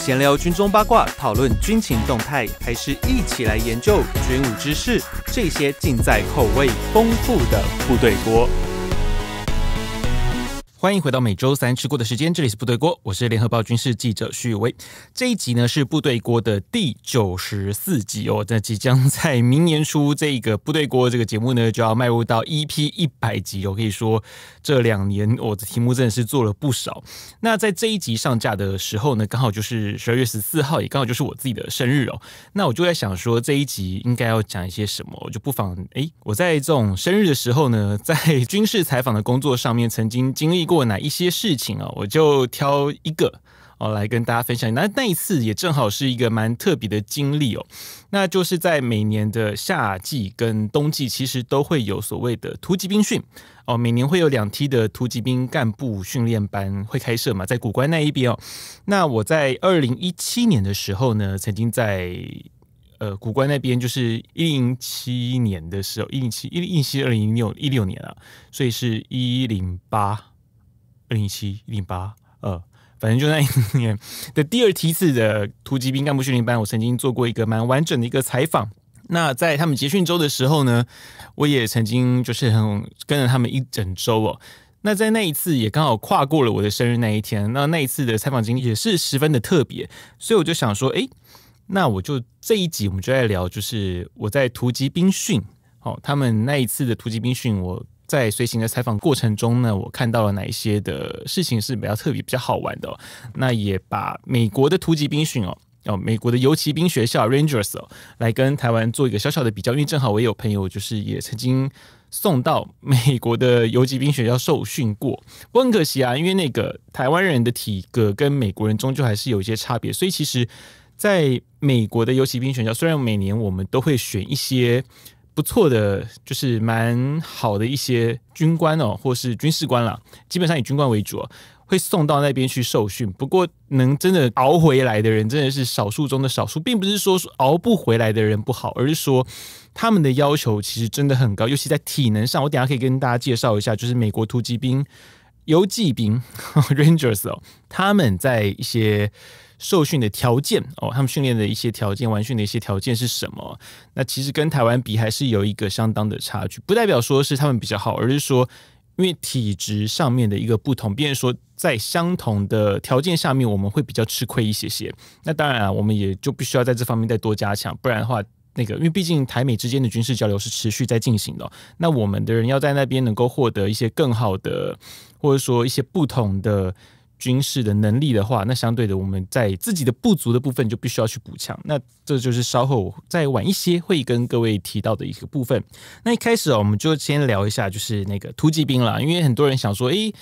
闲聊军中八卦，讨论军情动态，还是一起来研究军武知识？这些尽在口味丰富的部队锅。欢迎回到每周三吃过的时间，这里是部队锅，我是联合报军事记者徐威。这一集呢是部队锅的第九十四集哦，那即将在明年初，这个部队锅这个节目呢就要迈入到 EP 一百集哦。可以说这两年我的题目真的是做了不少。那在这一集上架的时候呢，刚好就是十二月十四号，也刚好就是我自己的生日哦。那我就在想说这一集应该要讲一些什么，我就不妨哎，我在这种生日的时候呢，在军事采访的工作上面曾经经历。过哪一些事情哦，我就挑一个哦来跟大家分享。那那一次也正好是一个蛮特别的经历哦。那就是在每年的夏季跟冬季，其实都会有所谓的突击兵训哦。每年会有两梯的突击兵干部训练班会开设嘛，在古关那一边哦。那我在二零一七年的时候呢，曾经在呃古关那边，就是一零七年的时候，一零七一零一七二零一六一六年啊，所以是一零八。零七零八二，反正就那一年的第二梯次的突击兵干部训练班，我曾经做过一个蛮完整的一个采访。那在他们集训周的时候呢，我也曾经就是很跟着他们一整周哦。那在那一次也刚好跨过了我的生日那一天。那那一次的采访经历也是十分的特别，所以我就想说，哎，那我就这一集我们就在聊，就是我在突击兵训，哦，他们那一次的突击兵训我。在随行的采访过程中呢，我看到了哪一些的事情是比较特别、比较好玩的？那也把美国的突击兵训哦，哦，美国的游骑兵学校 Rangers 哦，来跟台湾做一个小小的比较，因为正好我也有朋友，就是也曾经送到 美国的游骑兵学校受训过。不很可惜啊，因为那个台湾人的体格跟美国人终究还是有一些差别，所以其实在美国的游骑兵学校，虽然每年我们都会选一些。不错的，就是蛮好的一些军官哦，或是军事官了，基本上以军官为主，会送到那边去受训。不过能真的熬回来的人，真的是少数中的少数，并不是说熬不回来的人不好，而是说他们的要求其实真的很高，尤其在体能上。我等下可以跟大家介绍一下，就是美国突击兵、游击兵、Rangers 哦，他们在一些。受训的条件哦，他们训练的一些条件，完训的一些条件是什么？那其实跟台湾比还是有一个相当的差距，不代表说是他们比较好，而是说因为体质上面的一个不同，比如说在相同的条件下面，我们会比较吃亏一些些。那当然，我们也就必须要在这方面再多加强，不然的话，那个因为毕竟台美之间的军事交流是持续在进行的，那我们的人要在那边能够获得一些更好的，或者说一些不同的。军事的能力的话，那相对的，我们在自己的不足的部分就必须要去补强。那这就是稍后再晚一些会跟各位提到的一个部分。那一开始啊，我们就先聊一下，就是那个突击兵了，因为很多人想说，诶。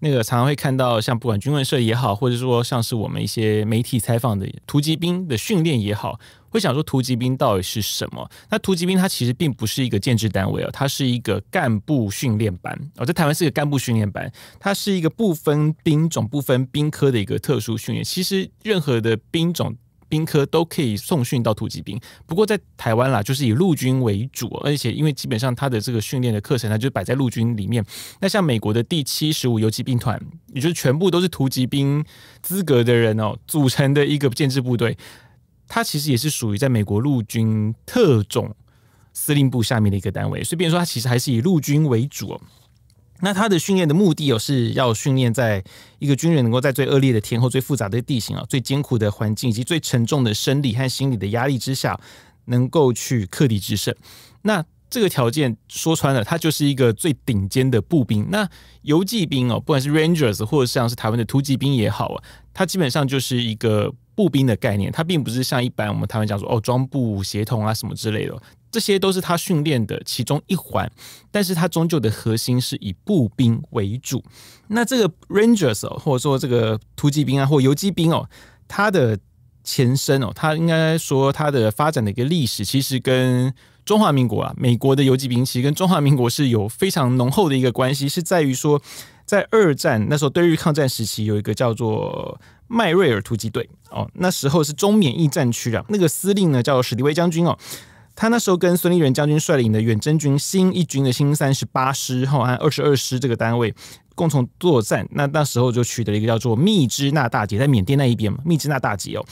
那个常常会看到，像不管军文社也好，或者说像是我们一些媒体采访的突击兵的训练也好，会想说突击兵到底是什么？那突击兵它其实并不是一个建制单位哦，它是一个干部训练班哦，在台湾是个干部训练班，它是一个不分兵种、不分兵科的一个特殊训练。其实任何的兵种。兵科都可以送训到突击兵，不过在台湾啦，就是以陆军为主，而且因为基本上他的这个训练的课程呢，就摆在陆军里面。那像美国的第七十五游击兵团，也就是全部都是突击兵资格的人哦，组成的一个建制部队，它其实也是属于在美国陆军特种司令部下面的一个单位，所以变说它其实还是以陆军为主。那他的训练的目的哦，是要训练在一个军人能够在最恶劣的天候、最复杂的地形啊、最艰苦的环境以及最沉重的生理和心理的压力之下，能够去克敌制胜。那这个条件说穿了，它就是一个最顶尖的步兵。那游击兵哦，不管是 Rangers 或者像是台湾的突击兵也好啊，它基本上就是一个步兵的概念，它并不是像一般我们台湾讲说哦装步协同啊什么之类的。这些都是他训练的其中一环，但是他终究的核心是以步兵为主。那这个 Rangers 或者说这个突击兵啊，或游击兵哦，他的前身哦，他应该说他的发展的一个历史，其实跟中华民国啊，美国的游击兵，其实跟中华民国是有非常浓厚的一个关系，是在于说，在二战那时候，对日抗战时期，有一个叫做迈瑞尔突击队哦，那时候是中缅驿战区啊，那个司令呢叫史迪威将军哦。他那时候跟孙立人将军率领的远征军新一军的新三十八师、后按二十二师这个单位共同作战，那那时候就取得了一个叫做密支那大捷，在缅甸那一边嘛。密支那大捷哦，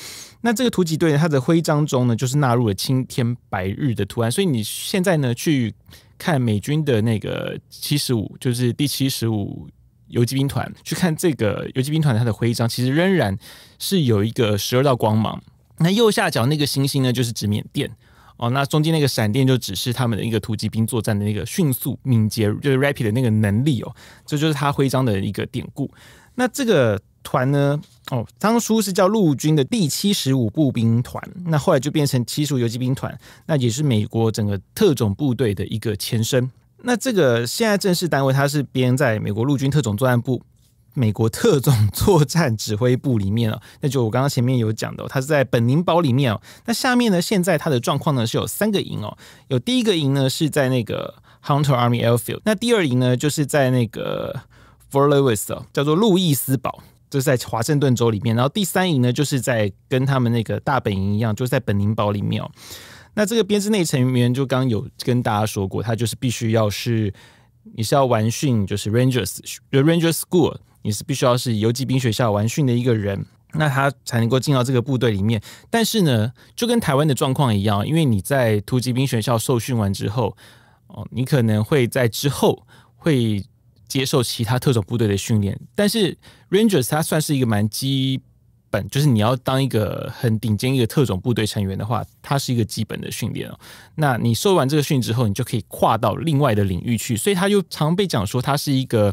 那这个突击队它的徽章中呢，就是纳入了青天白日的图案。所以你现在呢去看美军的那个七十五，就是第七十五游击兵团，去看这个游击兵团它的徽章，其实仍然是有一个十二道光芒。那右下角那个星星呢，就是指缅甸。哦，那中间那个闪电就只是他们的一个突击兵作战的那个迅速敏捷，就是 rapid 的那个能力哦，这就是他徽章的一个典故。那这个团呢，哦，当初是叫陆军的第七十五步兵团，那后来就变成七十五游击兵团，那也是美国整个特种部队的一个前身。那这个现在正式单位，它是编在美国陆军特种作战部。美国特种作战指挥部里面哦，那就我刚刚前面有讲的，它是在本宁堡里面哦。那下面呢，现在它的状况呢是有三个营哦，有第一个营呢是在那个 Hunter Army Airfield，那第二营呢就是在那个 f o r Lewis 哦，叫做路易斯堡，就是在华盛顿州里面。然后第三营呢就是在跟他们那个大本营一样，就是在本宁堡里面哦。那这个编制内成员就刚有跟大家说过，他就是必须要是你是要完训，就是 r a n g e r s Ranger s School。你是必须要是游击兵学校完训的一个人，那他才能够进到这个部队里面。但是呢，就跟台湾的状况一样，因为你在突击兵学校受训完之后，哦，你可能会在之后会接受其他特种部队的训练。但是 Rangers 它算是一个蛮基本，就是你要当一个很顶尖一个特种部队成员的话，它是一个基本的训练哦。那你受完这个训之后，你就可以跨到另外的领域去。所以他就常被讲说，他是一个。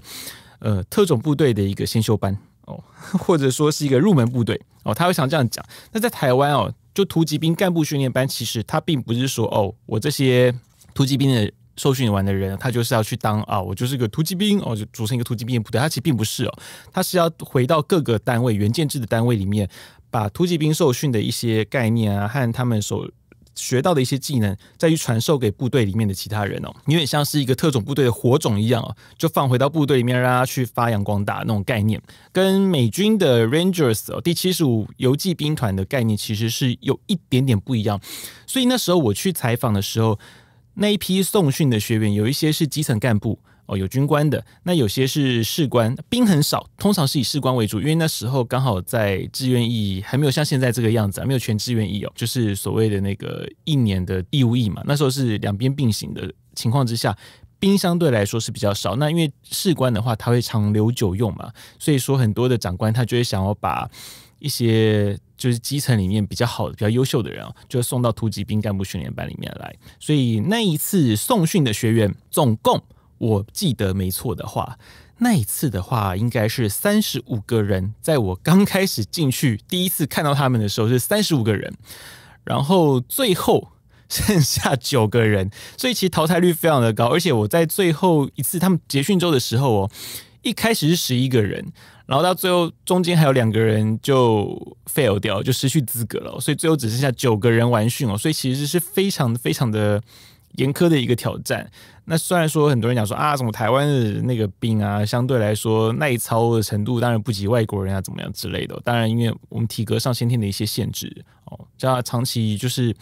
呃，特种部队的一个先修班哦，或者说是一个入门部队哦，他会想这样讲。那在台湾哦，就突击兵干部训练班，其实他并不是说哦，我这些突击兵的受训完的人，他就是要去当啊，我就是个突击兵哦，就组成一个突击兵的部队，他其实并不是哦，他是要回到各个单位、原建制的单位里面，把突击兵受训的一些概念啊和他们所。学到的一些技能，再去传授给部队里面的其他人哦，有点像是一个特种部队的火种一样哦，就放回到部队里面，让他去发扬光大那种概念，跟美军的 Rangers 第七十五游骑兵团的概念其实是有一点点不一样。所以那时候我去采访的时候，那一批送训的学员，有一些是基层干部。哦，有军官的，那有些是士官，兵很少，通常是以士官为主，因为那时候刚好在志愿役还没有像现在这个样子啊，没有全志愿役哦，就是所谓的那个一年的义务役嘛。那时候是两边并行的情况之下，兵相对来说是比较少。那因为士官的话，他会长留久用嘛，所以说很多的长官他就会想要把一些就是基层里面比较好的、比较优秀的人啊，就送到突击兵干部训练班里面来。所以那一次送训的学员总共。我记得没错的话，那一次的话应该是三十五个人，在我刚开始进去第一次看到他们的时候是三十五个人，然后最后剩下九个人，所以其实淘汰率非常的高。而且我在最后一次他们结训周的时候哦，一开始是十一个人，然后到最后中间还有两个人就 fail 掉，就失去资格了，所以最后只剩下九个人玩训哦，所以其实是非常非常的严苛的一个挑战。那虽然说很多人讲说啊，什么台湾的那个病啊，相对来说耐操的程度当然不及外国人啊，怎么样之类的。当然，因为我们体格上先天的一些限制哦，加上长期就是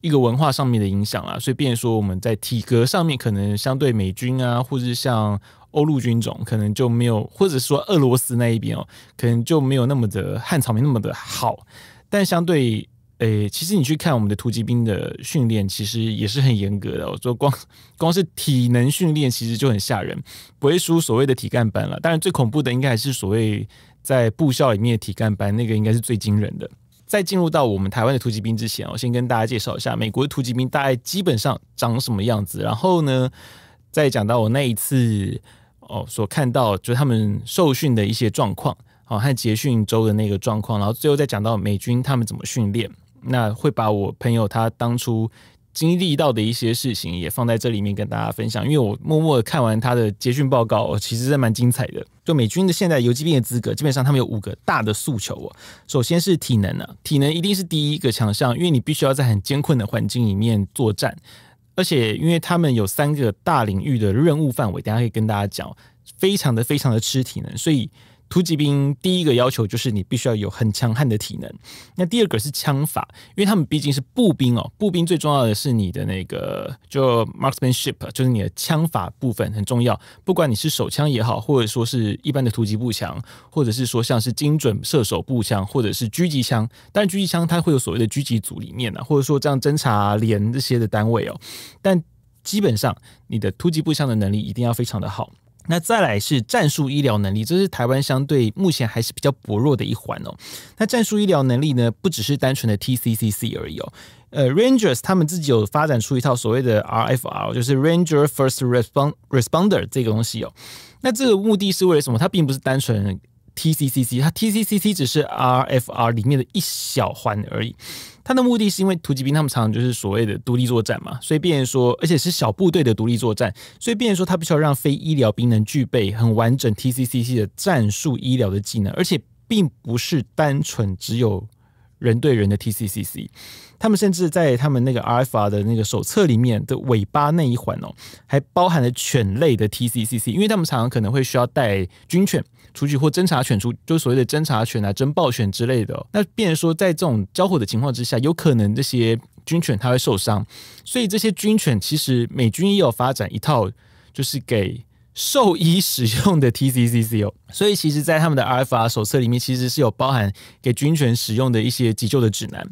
一个文化上面的影响啊，所以变说我们在体格上面可能相对美军啊，或者像欧陆军种可能就没有，或者说俄罗斯那一边哦，可能就没有那么的汉草没那么的好，但相对。诶，其实你去看我们的突击兵的训练，其实也是很严格的。我说光光是体能训练，其实就很吓人，不会输所谓的体干班了。当然，最恐怖的应该还是所谓在部校里面的体干班，那个应该是最惊人的。在进入到我们台湾的突击兵之前，我先跟大家介绍一下美国的突击兵大概基本上长什么样子。然后呢，再讲到我那一次哦所看到，就是他们受训的一些状况，哦和捷训周的那个状况。然后最后再讲到美军他们怎么训练。那会把我朋友他当初经历到的一些事情也放在这里面跟大家分享，因为我默默看完他的捷讯报告，其实是蛮精彩的。就美军的现在游击兵的资格，基本上他们有五个大的诉求哦。首先是体能啊，体能一定是第一个强项，因为你必须要在很艰困的环境里面作战，而且因为他们有三个大领域的任务范围，等下可以跟大家讲，非常的非常的吃体能，所以。突击兵第一个要求就是你必须要有很强悍的体能，那第二个是枪法，因为他们毕竟是步兵哦。步兵最重要的是你的那个就 marksmanship，就是你的枪法部分很重要。不管你是手枪也好，或者说是一般的突击步枪，或者是说像是精准射手步枪或者是狙击枪，但狙击枪它会有所谓的狙击组里面呢，或者说这样侦察连这些的单位哦。但基本上你的突击步枪的能力一定要非常的好。那再来是战术医疗能力，这是台湾相对目前还是比较薄弱的一环哦。那战术医疗能力呢，不只是单纯的 TCCC 而已哦。呃，Rangers 他们自己有发展出一套所谓的 RFR，就是 Ranger First Respond responder 这个东西哦。那这个目的是为了什么？它并不是单纯 TCCC，它 TCCC 只是 RFR 里面的一小环而已。他的目的是因为突击兵他们常常就是所谓的独立作战嘛，所以变人说，而且是小部队的独立作战，所以变人说他必须要让非医疗兵能具备很完整 TCCC 的战术医疗的技能，而且并不是单纯只有人对人的 TCCC，他们甚至在他们那个 RFR 的那个手册里面的尾巴那一环哦，还包含了犬类的 TCCC，因为他们常常可能会需要带军犬。出去或侦查犬出，就所谓的侦查犬啊、侦报犬之类的。那变成说，在这种交火的情况之下，有可能这些军犬它会受伤，所以这些军犬其实美军也有发展一套，就是给兽医使用的 TCCCO。所以其实，在他们的 r f 法手册里面，其实是有包含给军犬使用的一些急救的指南。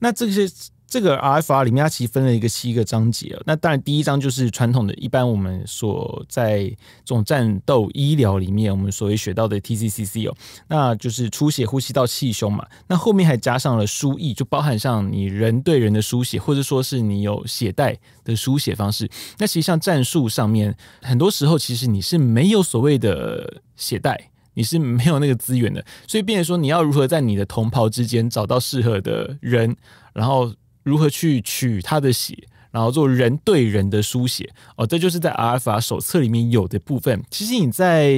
那这些。这个 RFR 里面，它其实分了一个七个章节。那当然，第一章就是传统的，一般我们所在这种战斗医疗里面，我们所谓学到的 TCCC 哦，那就是出血、呼吸道、气胸嘛。那后面还加上了输液，就包含上你人对人的输血，或者说是你有血带的输血方式。那其实像战术上面，很多时候其实你是没有所谓的血带。你是没有那个资源的，所以，变成说你要如何在你的同袍之间找到适合的人，然后。如何去取他的血，然后做人对人的输血哦，这就是在阿尔法手册里面有的部分。其实你在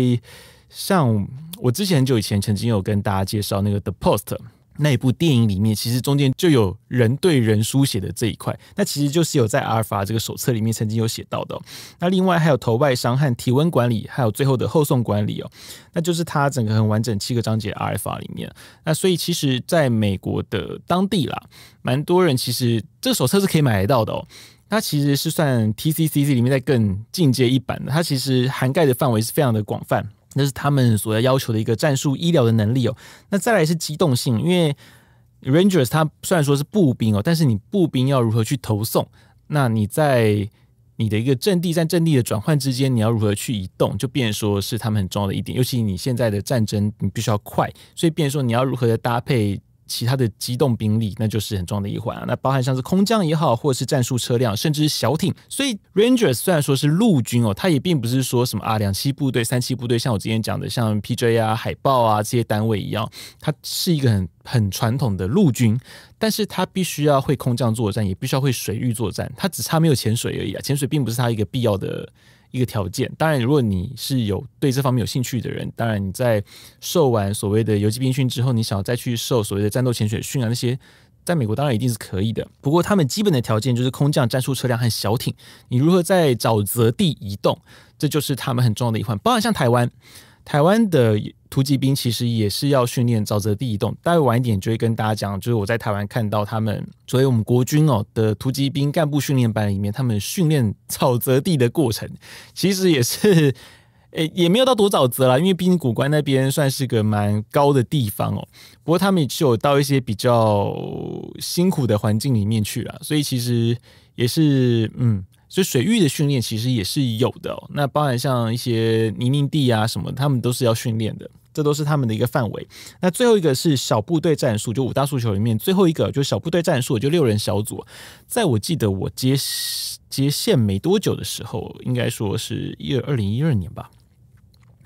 像我之前很久以前曾经有跟大家介绍那个 The Post。那一部电影里面，其实中间就有人对人书写的这一块，那其实就是有在阿尔法这个手册里面曾经有写到的。那另外还有头外伤和体温管理，还有最后的后送管理哦，那就是它整个很完整七个章节阿尔法里面。那所以其实在美国的当地啦，蛮多人其实这个手册是可以买得到的哦。它其实是算 TCCC 里面在更进阶一版的，它其实涵盖的范围是非常的广泛。那是他们所要要求的一个战术医疗的能力哦。那再来是机动性，因为 Rangers 它虽然说是步兵哦，但是你步兵要如何去投送？那你在你的一个阵地在阵地的转换之间，你要如何去移动？就变说是他们很重要的一点。尤其你现在的战争，你必须要快，所以变说你要如何的搭配？其他的机动兵力，那就是很重要的一环啊。那包含像是空降也好，或者是战术车辆，甚至是小艇。所以 Rangers 虽然说是陆军哦，它也并不是说什么啊两栖部队、三栖部队，像我之前讲的像 PJ 啊、海豹啊这些单位一样，它是一个很很传统的陆军，但是它必须要会空降作战，也必须要会水域作战，它只差没有潜水而已啊。潜水并不是它一个必要的。一个条件，当然，如果你是有对这方面有兴趣的人，当然你在受完所谓的游击兵训之后，你想要再去受所谓的战斗潜水训啊，那些在美国当然一定是可以的。不过，他们基本的条件就是空降战术车辆和小艇，你如何在沼泽地移动，这就是他们很重要的一环，包含像台湾。台湾的突击兵其实也是要训练沼泽地移动，待会晚一点就会跟大家讲。就是我在台湾看到他们作为我们国军哦的突击兵干部训练班里面，他们训练沼泽地的过程，其实也是诶也没有到多沼泽啦，因为毕竟古关那边算是个蛮高的地方哦。不过他们也是有到一些比较辛苦的环境里面去了，所以其实也是嗯。所以水域的训练其实也是有的，那包含像一些泥泞地啊什么，他们都是要训练的，这都是他们的一个范围。那最后一个是小部队战术，就五大诉求里面最后一个，就小部队战术，就六人小组。在我记得我接接线没多久的时候，应该说是一二二零一二年吧，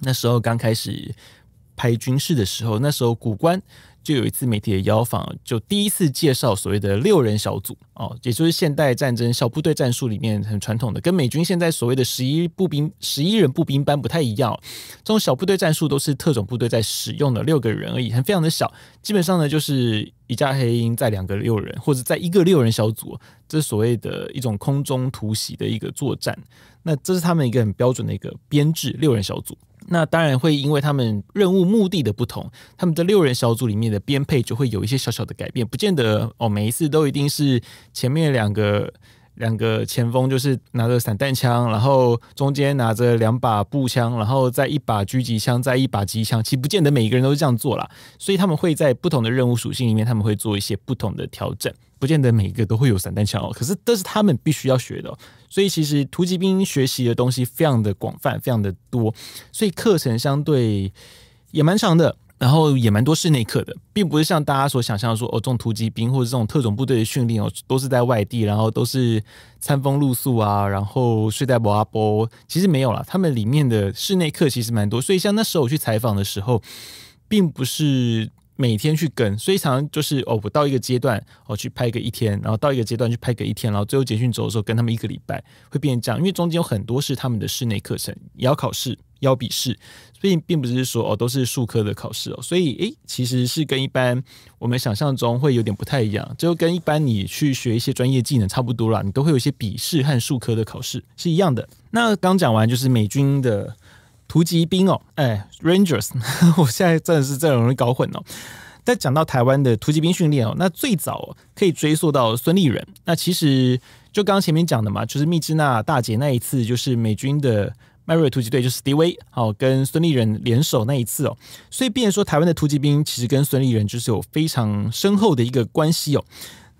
那时候刚开始拍军事的时候，那时候古关。就有一次媒体的邀访，就第一次介绍所谓的六人小组哦，也就是现代战争小部队战术里面很传统的，跟美军现在所谓的十一步兵、十一人步兵班不太一样。这种小部队战术都是特种部队在使用的，六个人而已，很非常的小。基本上呢，就是一架黑鹰在两个六人，或者在一个六人小组，这是所谓的一种空中突袭的一个作战。那这是他们一个很标准的一个编制，六人小组。那当然会，因为他们任务目的的不同，他们这六人小组里面的编配就会有一些小小的改变，不见得哦，每一次都一定是前面两个两个前锋就是拿着散弹枪，然后中间拿着两把步枪，然后再一把狙击枪，再一把机枪，其实不见得每一个人都是这样做啦，所以他们会在不同的任务属性里面，他们会做一些不同的调整，不见得每一个都会有散弹枪哦，可是这是他们必须要学的。所以其实突击兵学习的东西非常的广泛，非常的多，所以课程相对也蛮长的，然后也蛮多室内课的，并不是像大家所想象说哦，这种突击兵或者这种特种部队的训练哦，都是在外地，然后都是餐风露宿啊，然后睡在博阿波，其实没有了，他们里面的室内课其实蛮多，所以像那时候我去采访的时候，并不是。每天去跟，所以常常就是哦，我到一个阶段哦去拍个一天，然后到一个阶段去拍个一天，然后最后结训走的时候跟他们一个礼拜会变这样，因为中间有很多是他们的室内课程也要考试也要笔试，所以并不是说哦都是术科的考试哦，所以诶其实是跟一般我们想象中会有点不太一样，就跟一般你去学一些专业技能差不多了，你都会有一些笔试和术科的考试是一样的。那刚讲完就是美军的。突击兵哦，哎，Rangers，我现在真的是最容易搞混哦。但讲到台湾的突击兵训练哦，那最早可以追溯到孙立人。那其实就刚刚前面讲的嘛，就是密支那大姐那一次，就是美军的 m 瑞 r y 突击队，就是 Steve 哦，跟孙立人联手那一次哦。所以，变说台湾的突击兵其实跟孙立人就是有非常深厚的一个关系哦。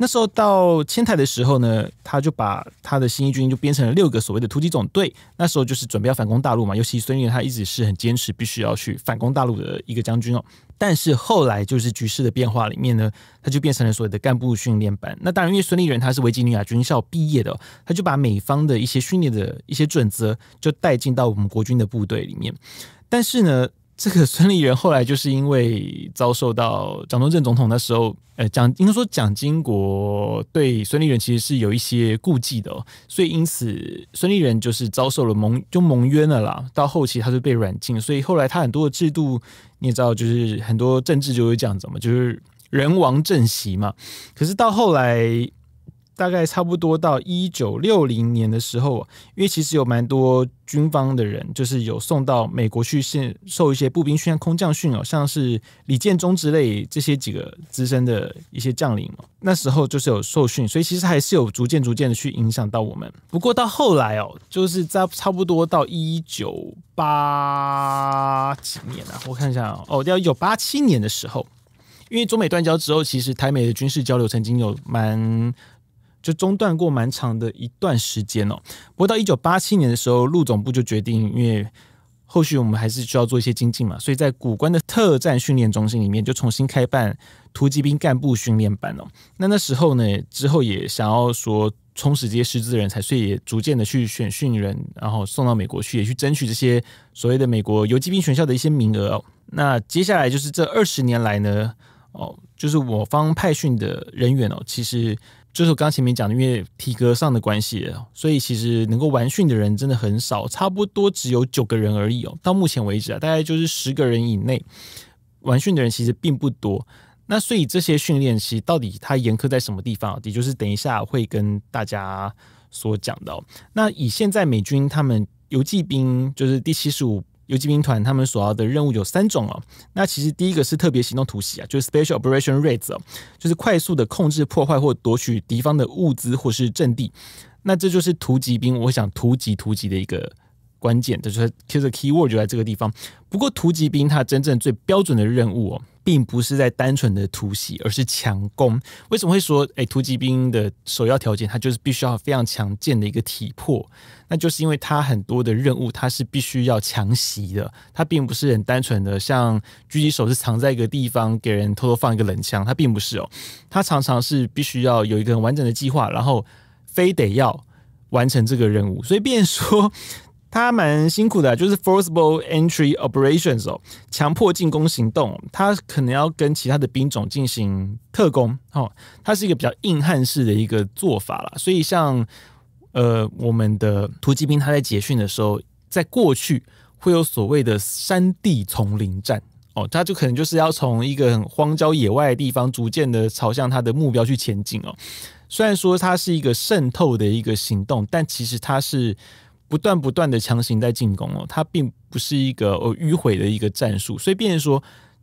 那时候到千台的时候呢，他就把他的新一军就编成了六个所谓的突击总队。那时候就是准备要反攻大陆嘛，尤其孙立人他一直是很坚持必须要去反攻大陆的一个将军哦。但是后来就是局势的变化里面呢，他就变成了所谓的干部训练班。那当然，因为孙立人他是维吉尼亚军校毕业的，他就把美方的一些训练的一些准则就带进到我们国军的部队里面。但是呢，这个孙立人后来就是因为遭受到蒋中正总统那时候，呃，蒋应该说蒋经国对孙立人其实是有一些顾忌的，所以因此孙立人就是遭受了蒙就蒙冤了啦。到后期他就被软禁，所以后来他很多的制度，你也知道，就是很多政治就会这样子嘛，就是人亡政息嘛。可是到后来。大概差不多到一九六零年的时候，因为其实有蛮多军方的人，就是有送到美国去受一些步兵训、空降训哦，像是李建忠之类这些几个资深的一些将领嘛。那时候就是有受训，所以其实还是有逐渐逐渐的去影响到我们。不过到后来哦，就是在差不多到一九八几年啊，我看一下哦，要一九八七年的时候，因为中美断交之后，其实台美的军事交流曾经有蛮。就中断过蛮长的一段时间哦，不过到一九八七年的时候，陆总部就决定，因为后续我们还是需要做一些精进嘛，所以在古关的特战训练中心里面就重新开办突击兵干部训练班哦。那那时候呢，之后也想要说充实这些师资人才，所以也逐渐的去选训人，然后送到美国去，也去争取这些所谓的美国游击兵学校的一些名额哦。那接下来就是这二十年来呢，哦，就是我方派训的人员哦，其实。就是我刚前面讲的，因为体格上的关系，所以其实能够完训的人真的很少，差不多只有九个人而已哦。到目前为止啊，大概就是十个人以内完训的人其实并不多。那所以这些训练其实到底它严苛在什么地方，也就是等一下会跟大家所讲的。那以现在美军他们游骑兵就是第七十五。游击兵团他们所要的任务有三种哦。那其实第一个是特别行动突袭啊，就是 Special Operation Raid，就是快速的控制、破坏或夺取敌方的物资或是阵地。那这就是突击兵，我想突击突击的一个关键，就是其实 Key Word 就在这个地方。不过突击兵他真正最标准的任务哦。并不是在单纯的突袭，而是强攻。为什么会说，诶突击兵的首要条件，它就是必须要非常强健的一个体魄？那就是因为它很多的任务，它是必须要强袭的。它并不是很单纯的，像狙击手是藏在一个地方给人偷偷放一个冷枪，它并不是哦。它常常是必须要有一个很完整的计划，然后非得要完成这个任务。所以，变说。他蛮辛苦的，就是 forcible entry operations 哦，强迫进攻行动，他可能要跟其他的兵种进行特工哦，它是一个比较硬汉式的一个做法啦。所以像呃我们的突击兵他在捷训的时候，在过去会有所谓的山地丛林战哦，他就可能就是要从一个荒郊野外的地方逐渐的朝向他的目标去前进哦。虽然说它是一个渗透的一个行动，但其实它是。不断不断的强行在进攻哦，它并不是一个迂回的一个战术，所以变说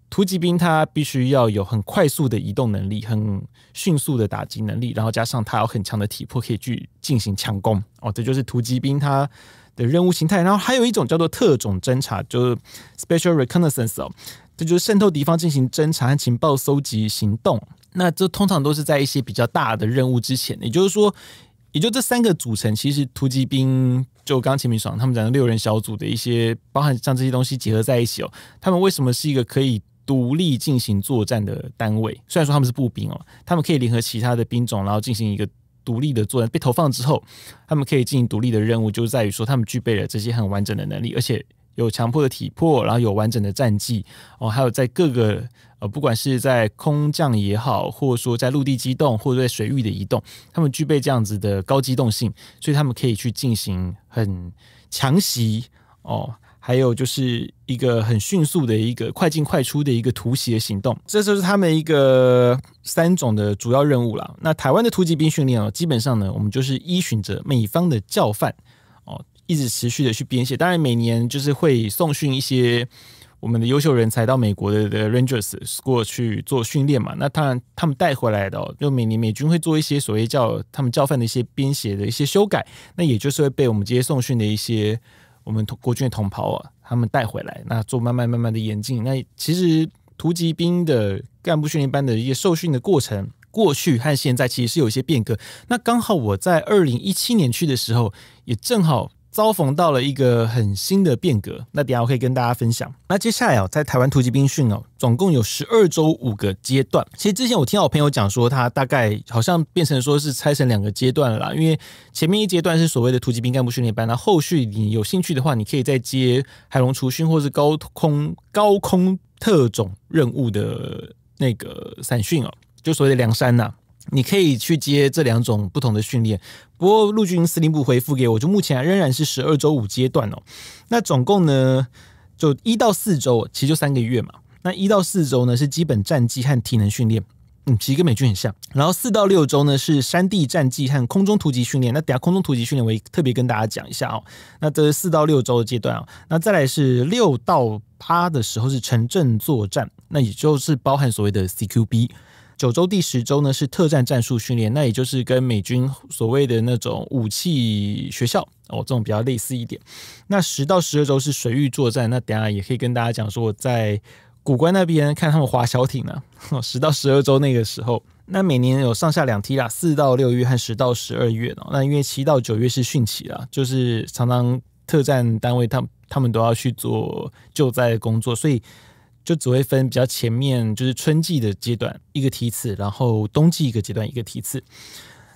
突击兵他必须要有很快速的移动能力，很迅速的打击能力，然后加上他有很强的体魄可以去进行强攻哦，这就是突击兵他的任务形态。然后还有一种叫做特种侦察，就是 special reconnaissance 哦，这就是渗透敌方进行侦察和情报搜集行动。那这通常都是在一些比较大的任务之前，也就是说。也就这三个组成，其实突击兵就刚前秦明爽他们讲的六人小组的一些，包含像这些东西结合在一起哦，他们为什么是一个可以独立进行作战的单位？虽然说他们是步兵哦，他们可以联合其他的兵种，然后进行一个独立的作战。被投放之后，他们可以进行独立的任务，就是在于说他们具备了这些很完整的能力，而且。有强迫的体魄，然后有完整的战绩哦，还有在各个呃，不管是在空降也好，或者说在陆地机动，或者在水域的移动，他们具备这样子的高机动性，所以他们可以去进行很强袭哦，还有就是一个很迅速的一个快进快出的一个突袭的行动，这就是他们一个三种的主要任务了。那台湾的突击兵训练哦，基本上呢，我们就是依循着美方的教范。一直持续的去编写，当然每年就是会送训一些我们的优秀人才到美国的的 Rangers School 去做训练嘛。那当然，他们带回来的，就每年美军会做一些所谓叫他们教范的一些编写的一些修改，那也就是会被我们这些送训的一些我们同国军的同袍啊，他们带回来，那做慢慢慢慢的演进。那其实，突击兵的干部训练班的一些受训的过程，过去和现在其实是有一些变革。那刚好我在二零一七年去的时候，也正好。遭逢到了一个很新的变革，那等下我可以跟大家分享。那接下来哦，在台湾突击兵训哦，总共有十二周五个阶段。其实之前我听到朋友讲说，他大概好像变成说是拆成两个阶段了，因为前面一阶段是所谓的突击兵干部训练班，那后续你有兴趣的话，你可以再接海龙除训或是高空高空特种任务的那个散训哦，就所谓的梁山呐。你可以去接这两种不同的训练，不过陆军司令部回复给我，就目前仍然是十二周五阶段哦。那总共呢，就一到四周，其实就三个月嘛。那一到四周呢是基本战绩和体能训练，嗯，其实跟美军很像。然后四到六周呢是山地战绩和空中突击训练。那等下空中突击训练我特别跟大家讲一下哦。那这是四到六周的阶段啊。那再来是六到八的时候是城镇作战，那也就是包含所谓的 CQB。九州第十周呢是特战战术训练，那也就是跟美军所谓的那种武器学校哦，这种比较类似一点。那十到十二周是水域作战，那等下也可以跟大家讲说，在古关那边看他们划小艇呢。十到十二周那个时候，那每年有上下两梯啦，四到六月和十到十二月哦。那因为七到九月是汛期啦，就是常常特战单位他他们都要去做救灾工作，所以。就只会分比较前面就是春季的阶段一个梯次，然后冬季一个阶段一个梯次。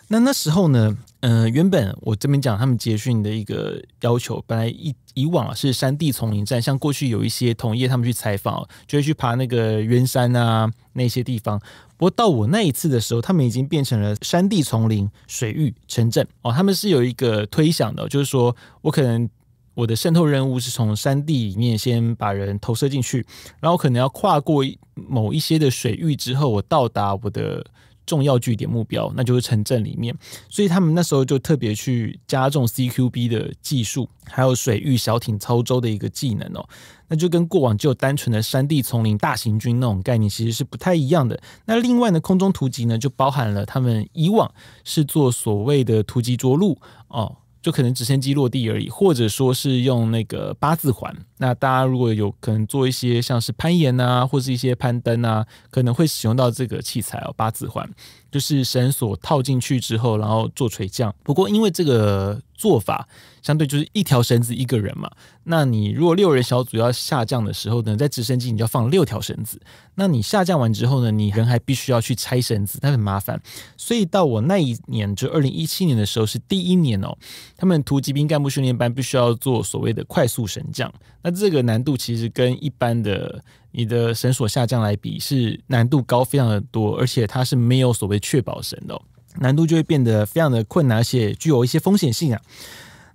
那那时候呢，嗯，原本我这边讲他们捷讯的一个要求，本来以以往是山地丛林站，像过去有一些同业他们去采访，就会去爬那个渊山啊那些地方。不过到我那一次的时候，他们已经变成了山地丛林、水域、城镇哦，他们是有一个推想的，就是说我可能。我的渗透任务是从山地里面先把人投射进去，然后可能要跨过某一些的水域之后，我到达我的重要据点目标，那就是城镇里面。所以他们那时候就特别去加重 CQB 的技术，还有水域小艇操舟的一个技能哦。那就跟过往就单纯的山地丛林大行军那种概念其实是不太一样的。那另外呢，空中突击呢就包含了他们以往是做所谓的突击着陆哦。就可能直升机落地而已，或者说是用那个八字环。那大家如果有可能做一些像是攀岩啊，或是一些攀登啊，可能会使用到这个器材哦，八字环。就是绳索套进去之后，然后做垂降。不过因为这个做法相对就是一条绳子一个人嘛，那你如果六人小组要下降的时候呢，在直升机你就要放六条绳子。那你下降完之后呢，你人还必须要去拆绳子，那很麻烦。所以到我那一年，就二零一七年的时候是第一年哦，他们突击兵干部训练班必须要做所谓的快速绳降。那这个难度其实跟一般的。你的绳索下降来比是难度高非常的多，而且它是没有所谓确保绳哦，难度就会变得非常的困难，而且具有一些风险性啊。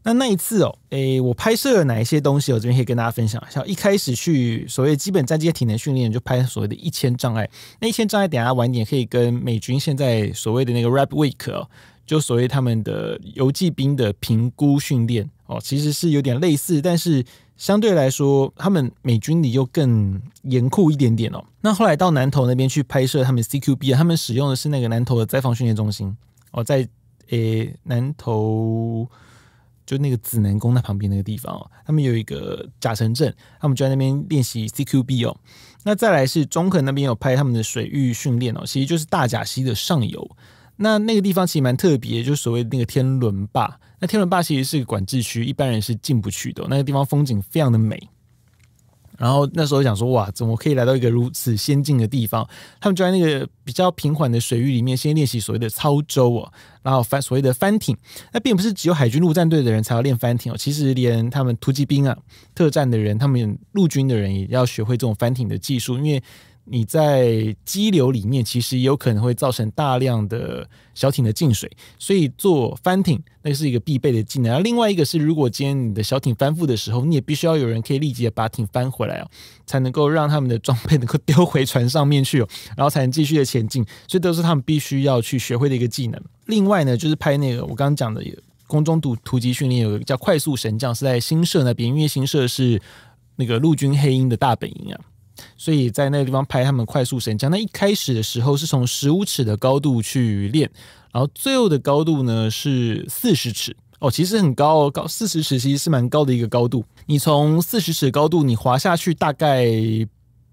那那一次哦，诶，我拍摄了哪一些东西？我这边可以跟大家分享一下。一开始去所谓基本战的体能训练，就拍所谓的一千障碍。那一千障碍等下晚点可以跟美军现在所谓的那个 r a p Week 哦，就所谓他们的游骑兵的评估训练哦，其实是有点类似，但是。相对来说，他们美军里又更严酷一点点哦。那后来到南投那边去拍摄他们 CQB，他们使用的是那个南投的灾防训练中心哦，在诶南投就那个紫南宫那旁边那个地方哦，他们有一个甲城镇，他们就在那边练习 CQB 哦。那再来是中垦那边有拍他们的水域训练哦，其实就是大甲溪的上游。那那个地方其实蛮特别，就是所谓的那个天伦坝。那天伦坝其实是个管制区，一般人是进不去的。那个地方风景非常的美。然后那时候想说，哇，怎么可以来到一个如此先进的地方？他们就在那个比较平缓的水域里面，先练习所谓的操舟哦，然后翻所谓的翻艇。那并不是只有海军陆战队的人才要练翻艇哦，其实连他们突击兵啊、特战的人，他们陆军的人也要学会这种翻艇的技术，因为。你在激流里面，其实有可能会造成大量的小艇的进水，所以做翻艇那是一个必备的技能。另外一个是，如果今天你的小艇翻覆的时候，你也必须要有人可以立即的把艇翻回来哦，才能够让他们的装备能够丢回船上面去哦，然后才能继续的前进。所以都是他们必须要去学会的一个技能。另外呢，就是拍那个我刚刚讲的空中图突击训练，有一个叫快速神降，是在新社那边，因为新社是那个陆军黑鹰的大本营啊。所以在那个地方拍他们快速升降。那一开始的时候是从十五尺的高度去练，然后最后的高度呢是四十尺哦，其实很高哦，高四十尺其实是蛮高的一个高度。你从四十尺高度你滑下去大概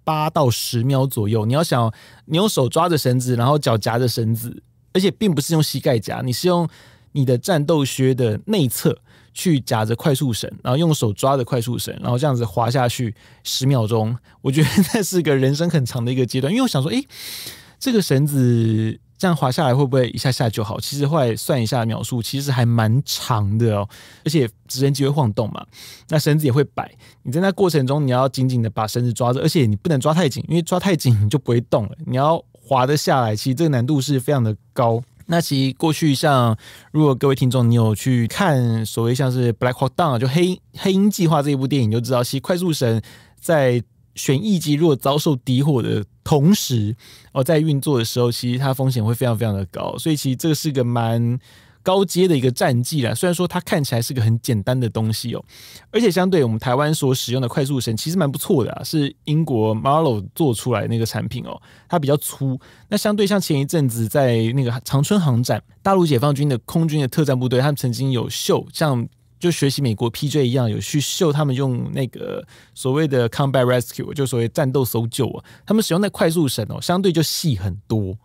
八到十秒左右。你要想你用手抓着绳子，然后脚夹着绳子，而且并不是用膝盖夹，你是用你的战斗靴的内侧。去夹着快速绳，然后用手抓着快速绳，然后这样子滑下去十秒钟，我觉得那是个人生很长的一个阶段。因为我想说，诶，这个绳子这样滑下来会不会一下下就好？其实后来算一下秒数，其实还蛮长的哦。而且直升机会晃动嘛，那绳子也会摆。你在那过程中，你要紧紧的把绳子抓着，而且你不能抓太紧，因为抓太紧你就不会动了。你要滑得下来，其实这个难度是非常的高。那其实过去像，如果各位听众你有去看所谓像是《Black Hawk Down》啊，就黑黑鹰计划这一部电影，就知道其实快速神在选一级如果遭受敌火的同时，哦，在运作的时候，其实它风险会非常非常的高，所以其实这个是个蛮。高阶的一个战绩啦。虽然说它看起来是个很简单的东西哦，而且相对我们台湾所使用的快速绳其实蛮不错的啊，是英国 Marlow 做出来那个产品哦，它比较粗。那相对像前一阵子在那个长春航展，大陆解放军的空军的特战部队，他们曾经有秀，像就学习美国 PJ 一样，有去秀他们用那个所谓的 Combat Rescue，就所谓战斗搜救啊，他们使用那快速绳哦，相对就细很多。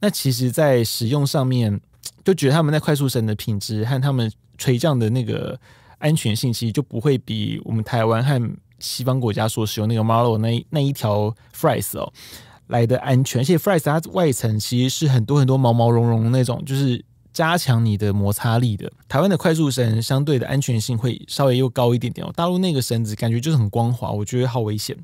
那其实，在使用上面。就觉得他们在快速绳的品质和他们垂降的那个安全性，其实就不会比我们台湾和西方国家所使用那个 Marlow 那那一条 Fries 哦来的安全。而且 Fries 它外层其实是很多很多毛毛茸茸那种，就是加强你的摩擦力的。台湾的快速绳相对的安全性会稍微又高一点点哦。大陆那个绳子感觉就是很光滑，我觉得好危险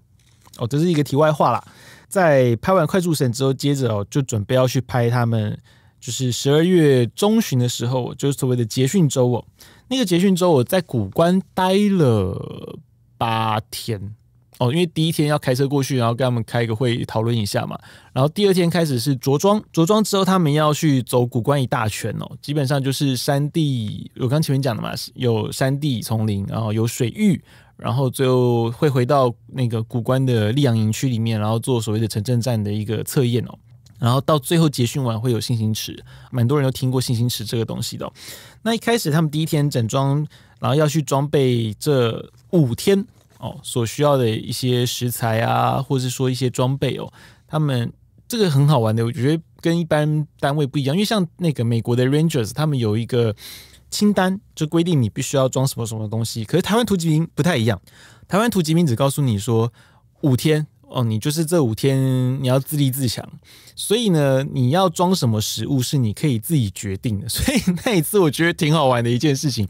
哦。这是一个题外话啦。在拍完快速绳之后，接着哦就准备要去拍他们。就是十二月中旬的时候，就是所谓的捷讯周哦。那个捷讯周，我在古关待了八天哦，因为第一天要开车过去，然后跟他们开一个会讨论一下嘛。然后第二天开始是着装，着装之后他们要去走古关一大圈哦，基本上就是山地，我刚前面讲的嘛，有山地丛林，然后有水域，然后最后会回到那个古关的溧阳营区里面，然后做所谓的城镇战的一个测验哦。然后到最后结训完会有信心池，蛮多人都听过信心池这个东西的。那一开始他们第一天整装，然后要去装备这五天哦所需要的一些食材啊，或者是说一些装备哦。他们这个很好玩的，我觉得跟一般单位不一样，因为像那个美国的 Rangers 他们有一个清单，就规定你必须要装什么什么东西。可是台湾突击兵不太一样，台湾突击兵只告诉你说五天。哦，你就是这五天你要自立自强，所以呢，你要装什么食物是你可以自己决定的。所以那一次我觉得挺好玩的一件事情，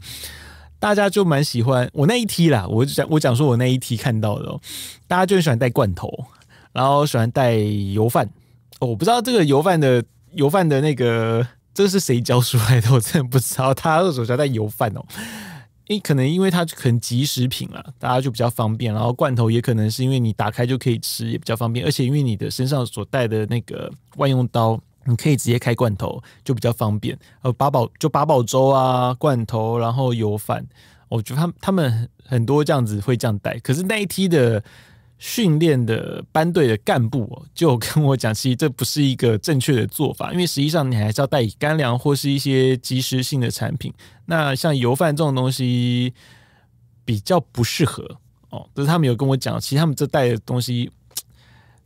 大家就蛮喜欢。我那一期啦，我讲我讲说我那一期看到的，大家就喜欢带罐头，然后喜欢带油饭。我不知道这个油饭的油饭的那个这是谁教出来的，我真的不知道。他二手家带油饭哦。你可能因为它很即食品啦，大家就比较方便。然后罐头也可能是因为你打开就可以吃，也比较方便。而且因为你的身上所带的那个万用刀，你可以直接开罐头，就比较方便。呃，八宝，就八宝粥啊，罐头，然后油饭，我觉得他他们很多这样子会这样带。可是那一梯的。训练的班队的干部就跟我讲，其实这不是一个正确的做法，因为实际上你还是要带干粮或是一些即时性的产品。那像油饭这种东西比较不适合哦。就是他们有跟我讲，其实他们这带的东西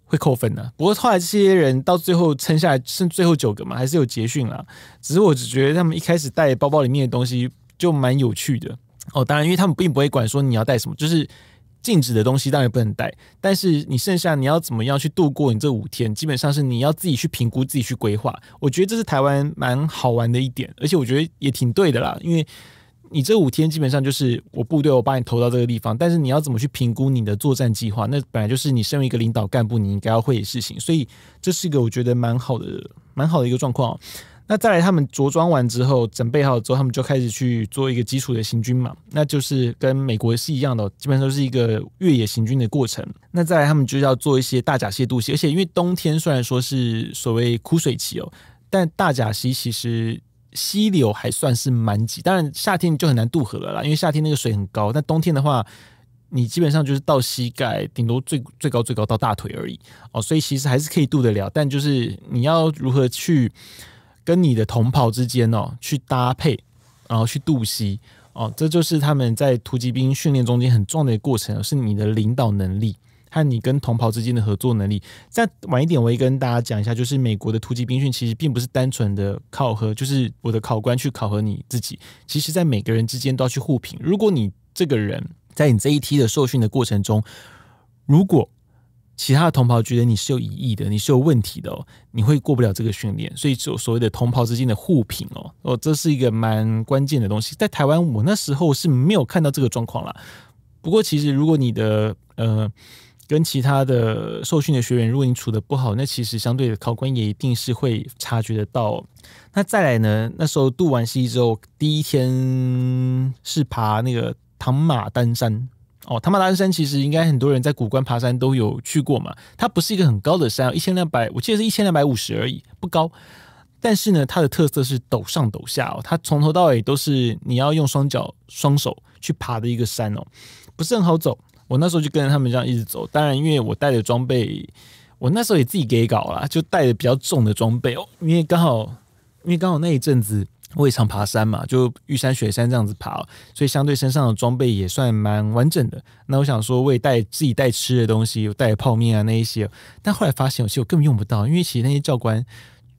会扣分的。不过后来这些人到最后撑下来，剩最后九个嘛，还是有捷讯啦。只是我只觉得他们一开始带包包里面的东西就蛮有趣的哦。当然，因为他们并不会管说你要带什么，就是。禁止的东西当然不能带，但是你剩下你要怎么样去度过你这五天？基本上是你要自己去评估、自己去规划。我觉得这是台湾蛮好玩的一点，而且我觉得也挺对的啦。因为你这五天基本上就是我部队我把你投到这个地方，但是你要怎么去评估你的作战计划？那本来就是你身为一个领导干部你应该要会的事情，所以这是一个我觉得蛮好的、蛮好的一个状况。那再来，他们着装完之后，准备好之后，他们就开始去做一个基础的行军嘛。那就是跟美国是一样的，基本上都是一个越野行军的过程。那再来，他们就要做一些大甲溪渡溪，而且因为冬天虽然说是所谓枯水期哦，但大甲溪其实溪流还算是蛮急。当然夏天就很难渡河了啦，因为夏天那个水很高。但冬天的话，你基本上就是到膝盖，顶多最最高最高到大腿而已哦，所以其实还是可以渡得了。但就是你要如何去？跟你的同袍之间哦，去搭配，然后去渡息哦，这就是他们在突击兵训练中间很重要的过程，是你的领导能力和你跟同袍之间的合作能力。再晚一点，我跟大家讲一下，就是美国的突击兵训其实并不是单纯的考核，就是我的考官去考核你自己。其实，在每个人之间都要去互评。如果你这个人，在你这一期的受训的过程中，如果其他的同袍觉得你是有疑义的，你是有问题的哦，你会过不了这个训练，所以所所谓的同袍之间的互评哦，哦，这是一个蛮关键的东西。在台湾，我那时候是没有看到这个状况啦。不过，其实如果你的呃跟其他的受训的学员，如果你处的不好，那其实相对的考官也一定是会察觉得到。那再来呢，那时候渡完溪之后，第一天是爬那个唐马丹山。哦，塔马达山其实应该很多人在古关爬山都有去过嘛，它不是一个很高的山，一千两百，我记得是一千两百五十而已，不高。但是呢，它的特色是陡上陡下哦，它从头到尾都是你要用双脚、双手去爬的一个山哦，不是很好走。我那时候就跟着他们这样一直走，当然因为我带的装备，我那时候也自己给搞了，就带的比较重的装备哦，因为刚好，因为刚好那一阵子。我也常爬山嘛，就玉山、雪山这样子爬，所以相对身上的装备也算蛮完整的。那我想说，我也带自己带吃的东西，有带泡面啊那一些。但后来发现，有些我根本用不到，因为其实那些教官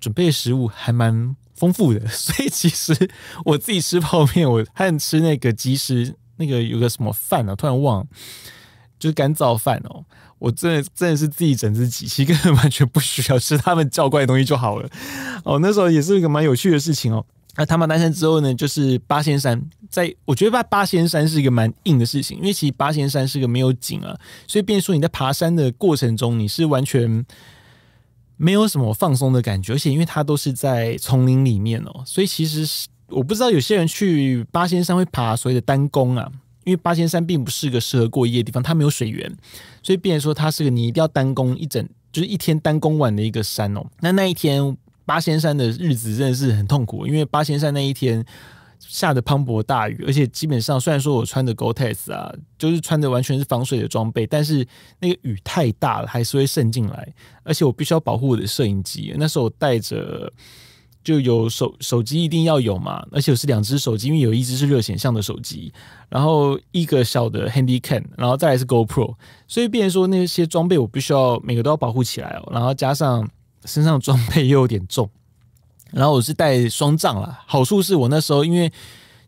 准备的食物还蛮丰富的。所以其实我自己吃泡面，我还吃那个即食那个有个什么饭啊，突然忘，了，就是干燥饭哦。我真的真的是自己整自己，其实根本完全不需要吃他们教官的东西就好了。哦，那时候也是一个蛮有趣的事情哦。那他们丹山之后呢？就是八仙山，在我觉得八仙山是一个蛮硬的事情，因为其实八仙山是个没有景啊，所以变说你在爬山的过程中，你是完全没有什么放松的感觉，而且因为它都是在丛林里面哦，所以其实是我不知道有些人去八仙山会爬所谓的单工啊，因为八仙山并不是个适合过夜的地方，它没有水源，所以变说它是个你一定要单工一整，就是一天单工完的一个山哦。那那一天。八仙山的日子真的是很痛苦，因为八仙山那一天下的磅礴大雨，而且基本上虽然说我穿的 Gore-Tex 啊，就是穿的完全是防水的装备，但是那个雨太大了，还是会渗进来。而且我必须要保护我的摄影机，那时候带着就有手手机一定要有嘛，而且我是两只手机，因为有一只是热显像的手机，然后一个小的 Handy Cam，然后再来是 GoPro，所以变然说那些装备我必须要每个都要保护起来哦，然后加上。身上装备又有点重，然后我是带双杖啦。好处是我那时候因为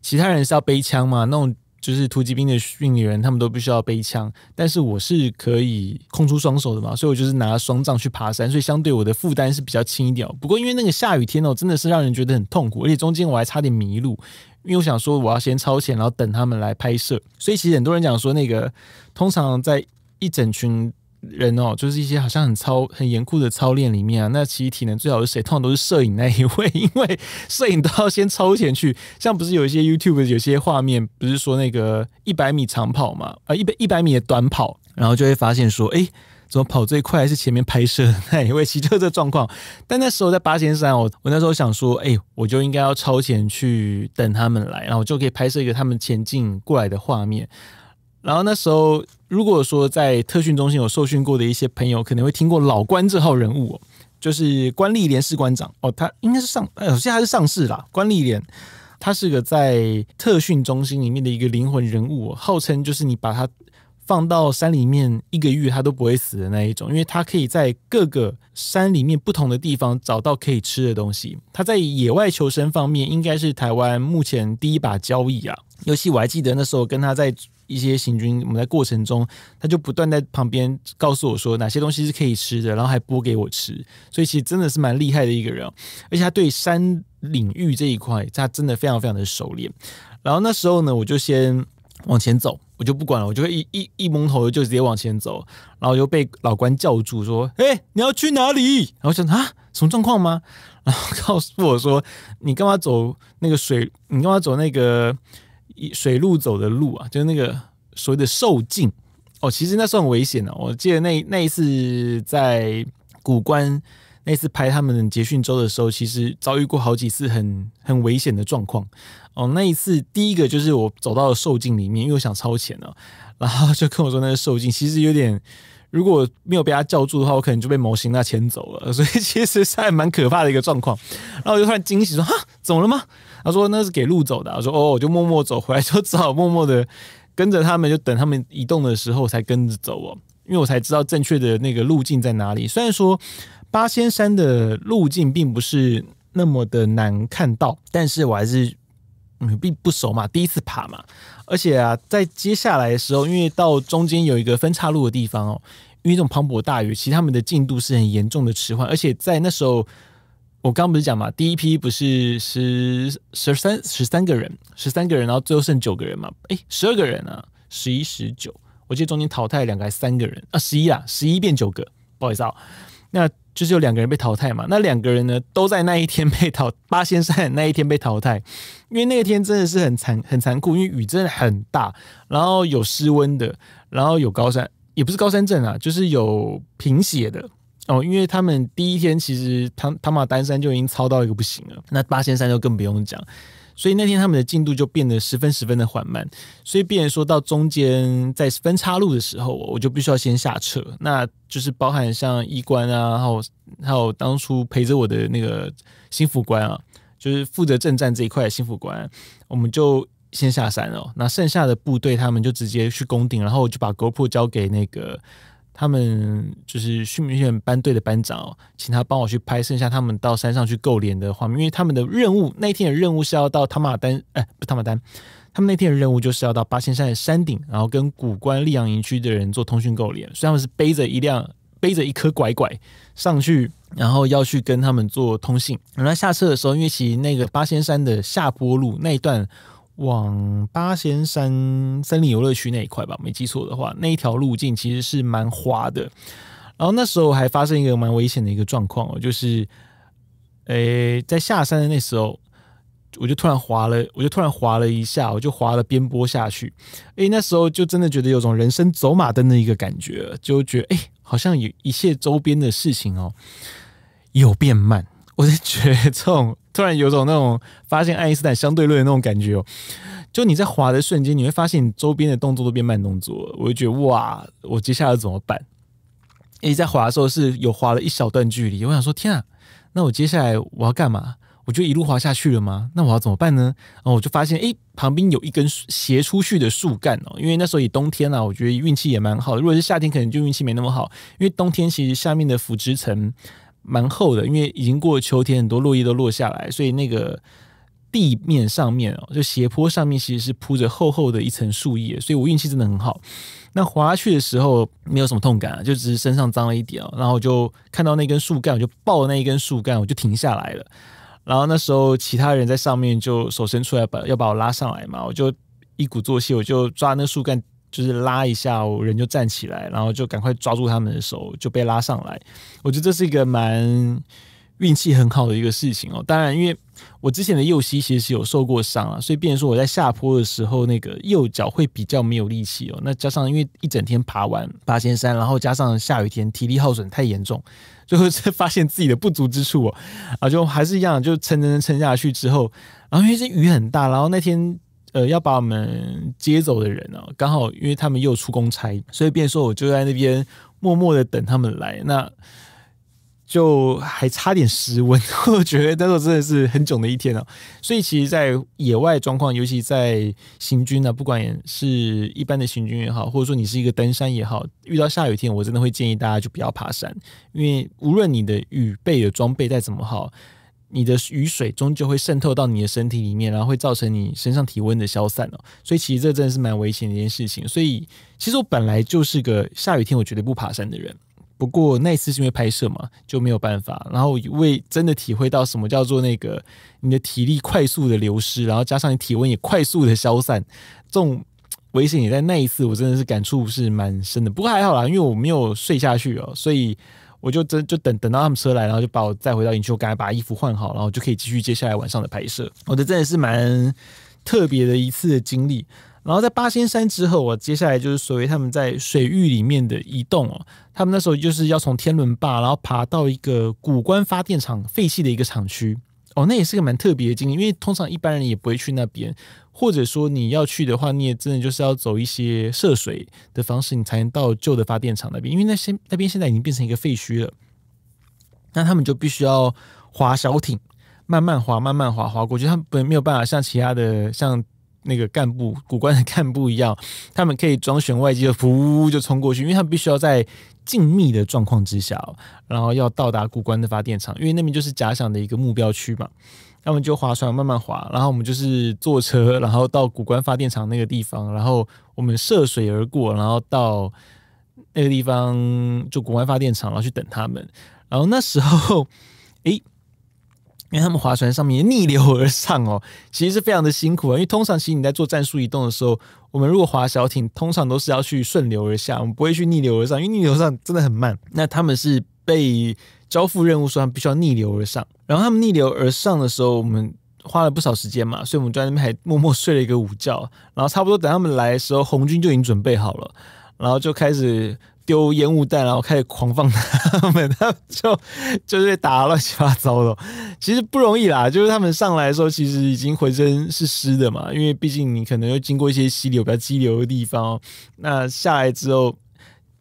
其他人是要背枪嘛，那种就是突击兵的训练员，他们都必须要背枪，但是我是可以空出双手的嘛，所以我就是拿双杖去爬山，所以相对我的负担是比较轻一点。不过因为那个下雨天哦，真的是让人觉得很痛苦，而且中间我还差点迷路，因为我想说我要先超前，然后等他们来拍摄。所以其实很多人讲说，那个通常在一整群。人哦，就是一些好像很操很严酷的操练里面啊，那其实体能最好是谁，通常都是摄影那一位，因为摄影都要先超前去。像不是有一些 YouTube 有些画面，不是说那个一百米长跑嘛，啊一百一百米的短跑，然后就会发现说，哎，怎么跑最快是前面拍摄那一位其实就这状况？但那时候在八仙山，我我那时候想说，哎，我就应该要超前去等他们来，然后就可以拍摄一个他们前进过来的画面。然后那时候。如果说在特训中心有受训过的一些朋友，可能会听过老关这号人物，就是关立莲士官长哦，他应该是上，呃，现在还是上士啦。关立莲，他是个在特训中心里面的一个灵魂人物，号称就是你把他放到山里面一个月，他都不会死的那一种，因为他可以在各个山里面不同的地方找到可以吃的东西。他在野外求生方面，应该是台湾目前第一把交椅啊。尤其我还记得那时候跟他在一些行军，我们在过程中，他就不断在旁边告诉我说哪些东西是可以吃的，然后还剥给我吃。所以其实真的是蛮厉害的一个人，而且他对山领域这一块他真的非常非常的熟练。然后那时候呢，我就先往前走，我就不管了，我就会一一一蒙头就直接往前走，然后就被老关叫住说：“哎，你要去哪里？”然后想啊，什么状况吗？然后告诉我说：“你干嘛走那个水？你干嘛走那个？”水路走的路啊，就是那个所谓的受尽哦，其实那算危险的。我记得那那一次在古关那次拍他们捷讯周的时候，其实遭遇过好几次很很危险的状况哦。那一次第一个就是我走到了受境里面，因为我想超前哦，然后就跟我说那个受尽其实有点，如果没有被他叫住的话，我可能就被模型那牵走了。所以其实是还蛮可怕的一个状况。然后我就突然惊喜说：“哈，怎么了吗？”他说那是给路走的。我说哦，我就默默走回来，就只好默默的跟着他们，就等他们移动的时候才跟着走哦。因为我才知道正确的那个路径在哪里。虽然说八仙山的路径并不是那么的难看到，但是我还是嗯并不熟嘛，第一次爬嘛。而且啊，在接下来的时候，因为到中间有一个分岔路的地方哦，因为这种磅礴大雨，其实他们的进度是很严重的迟缓，而且在那时候。我刚不是讲嘛，第一批不是十十三十三个人，十三个人，然后最后剩九个人嘛？哎，十二个人啊，十一十九，我记得中间淘汰两个还是三个人啊？十一啊，十一变九个，不好意思啊，那就是有两个人被淘汰嘛。那两个人呢，都在那一天被淘八仙山那一天被淘汰，因为那一天真的是很残很残酷，因为雨真的很大，然后有失温的，然后有高山，也不是高山症啊，就是有贫血的。哦，因为他们第一天其实唐唐马丹山就已经操到一个不行了，那八仙山就更不用讲，所以那天他们的进度就变得十分十分的缓慢。所以，变人说到中间在分叉路的时候，我就必须要先下车。那就是包含像医官啊，还有还有当初陪着我的那个心腹官啊，就是负责镇战这一块的心腹官，我们就先下山哦。那剩下的部队他们就直接去攻顶，然后我就把国破交给那个。他们就是训练班队的班长，请他帮我去拍剩下他们到山上去够脸的画面，因为他们的任务那天的任务是要到塔马丹，哎，不是塔马丹，他们那天的任务就是要到八仙山的山顶，然后跟古关利阳营区的人做通讯够脸。所以他们是背着一辆，背着一颗拐拐上去，然后要去跟他们做通信。然后下车的时候，因为其实那个八仙山的下坡路那一段。往八仙山森林游乐区那一块吧，没记错的话，那一条路径其实是蛮滑的。然后那时候还发生一个蛮危险的一个状况哦，就是，诶，在下山的那时候，我就突然滑了，我就突然滑了一下，我就滑了边坡下去。哎，那时候就真的觉得有种人生走马灯的一个感觉，就觉得哎，好像有一切周边的事情哦，有变慢。我就觉得这种。突然有种那种发现爱因斯坦相对论的那种感觉哦，就你在滑的瞬间，你会发现你周边的动作都变慢动作。我就觉得哇，我接下来怎么办？诶，在滑的时候是有滑了一小段距离，我想说天啊，那我接下来我要干嘛？我就一路滑下去了吗？那我要怎么办呢？哦，我就发现诶，旁边有一根斜出去的树干哦，因为那时候也冬天了，我觉得运气也蛮好的。如果是夏天，可能就运气没那么好，因为冬天其实下面的腐殖层。蛮厚的，因为已经过了秋天，很多落叶都落下来，所以那个地面上面哦，就斜坡上面其实是铺着厚厚的一层树叶，所以我运气真的很好。那滑下去的时候没有什么痛感啊，就只是身上脏了一点哦，然后我就看到那根树干，我就抱那一根树干，我就停下来了。然后那时候其他人在上面就手伸出来把要把我拉上来嘛，我就一鼓作气，我就抓那树干。就是拉一下，我人就站起来，然后就赶快抓住他们的手，就被拉上来。我觉得这是一个蛮运气很好的一个事情哦。当然，因为我之前的右膝其实是有受过伤啊，所以变成说我在下坡的时候，那个右脚会比较没有力气哦。那加上因为一整天爬完八仙山，然后加上下雨天，体力耗损太严重，最后才发现自己的不足之处哦。啊，就还是一样，就撑撑撑下去之后，然后因为是雨很大，然后那天。呃，要把我们接走的人呢，刚好因为他们又出公差，所以便说我就在那边默默的等他们来。那就还差点失温，我觉得那时候真的是很囧的一天哦。所以其实，在野外状况，尤其在行军啊，不管是一般的行军也好，或者说你是一个登山也好，遇到下雨天，我真的会建议大家就不要爬山，因为无论你的雨备、的装备再怎么好。你的雨水终究会渗透到你的身体里面，然后会造成你身上体温的消散哦。所以其实这真的是蛮危险的一件事情。所以其实我本来就是个下雨天我绝对不爬山的人。不过那一次是因为拍摄嘛，就没有办法。然后为真的体会到什么叫做那个你的体力快速的流失，然后加上你体温也快速的消散，这种危险也在那一次我真的是感触是蛮深的。不过还好啦，因为我没有睡下去哦，所以。我就真就等等到他们车来，然后就把我载回到影丘，我赶快把衣服换好，然后就可以继续接下来晚上的拍摄。我觉得真的是蛮特别的一次经历。然后在八仙山之后，我接下来就是所谓他们在水域里面的移动哦。他们那时候就是要从天伦坝，然后爬到一个古关发电厂废弃的一个厂区。哦，那也是个蛮特别的经历，因为通常一般人也不会去那边，或者说你要去的话，你也真的就是要走一些涉水的方式，你才能到旧的发电厂那边，因为那些那边现在已经变成一个废墟了，那他们就必须要划小艇，慢慢划，慢慢划划过去，他们没有办法像其他的像。那个干部，古关的干部一样，他们可以装选外机的，噗就冲过去，因为他们必须要在静谧的状况之下，然后要到达古关的发电厂，因为那边就是假想的一个目标区嘛。那们就划船慢慢划，然后我们就是坐车，然后到古关发电厂那个地方，然后我们涉水而过，然后到那个地方就古关发电厂，然后去等他们。然后那时候，诶。因为他们划船上面逆流而上哦，其实是非常的辛苦啊。因为通常其实你在做战术移动的时候，我们如果划小艇，通常都是要去顺流而下，我们不会去逆流而上，因为逆流上真的很慢。那他们是被交付任务说，他们必须要逆流而上。然后他们逆流而上的时候，我们花了不少时间嘛，所以我们在那边还默默睡了一个午觉。然后差不多等他们来的时候，红军就已经准备好了，然后就开始。丢烟雾弹，然后开始狂放他们，他们就 就是打乱七八糟的。其实不容易啦，就是他们上来的时候，其实已经浑身是湿的嘛，因为毕竟你可能又经过一些溪流、比较激流的地方，那下来之后。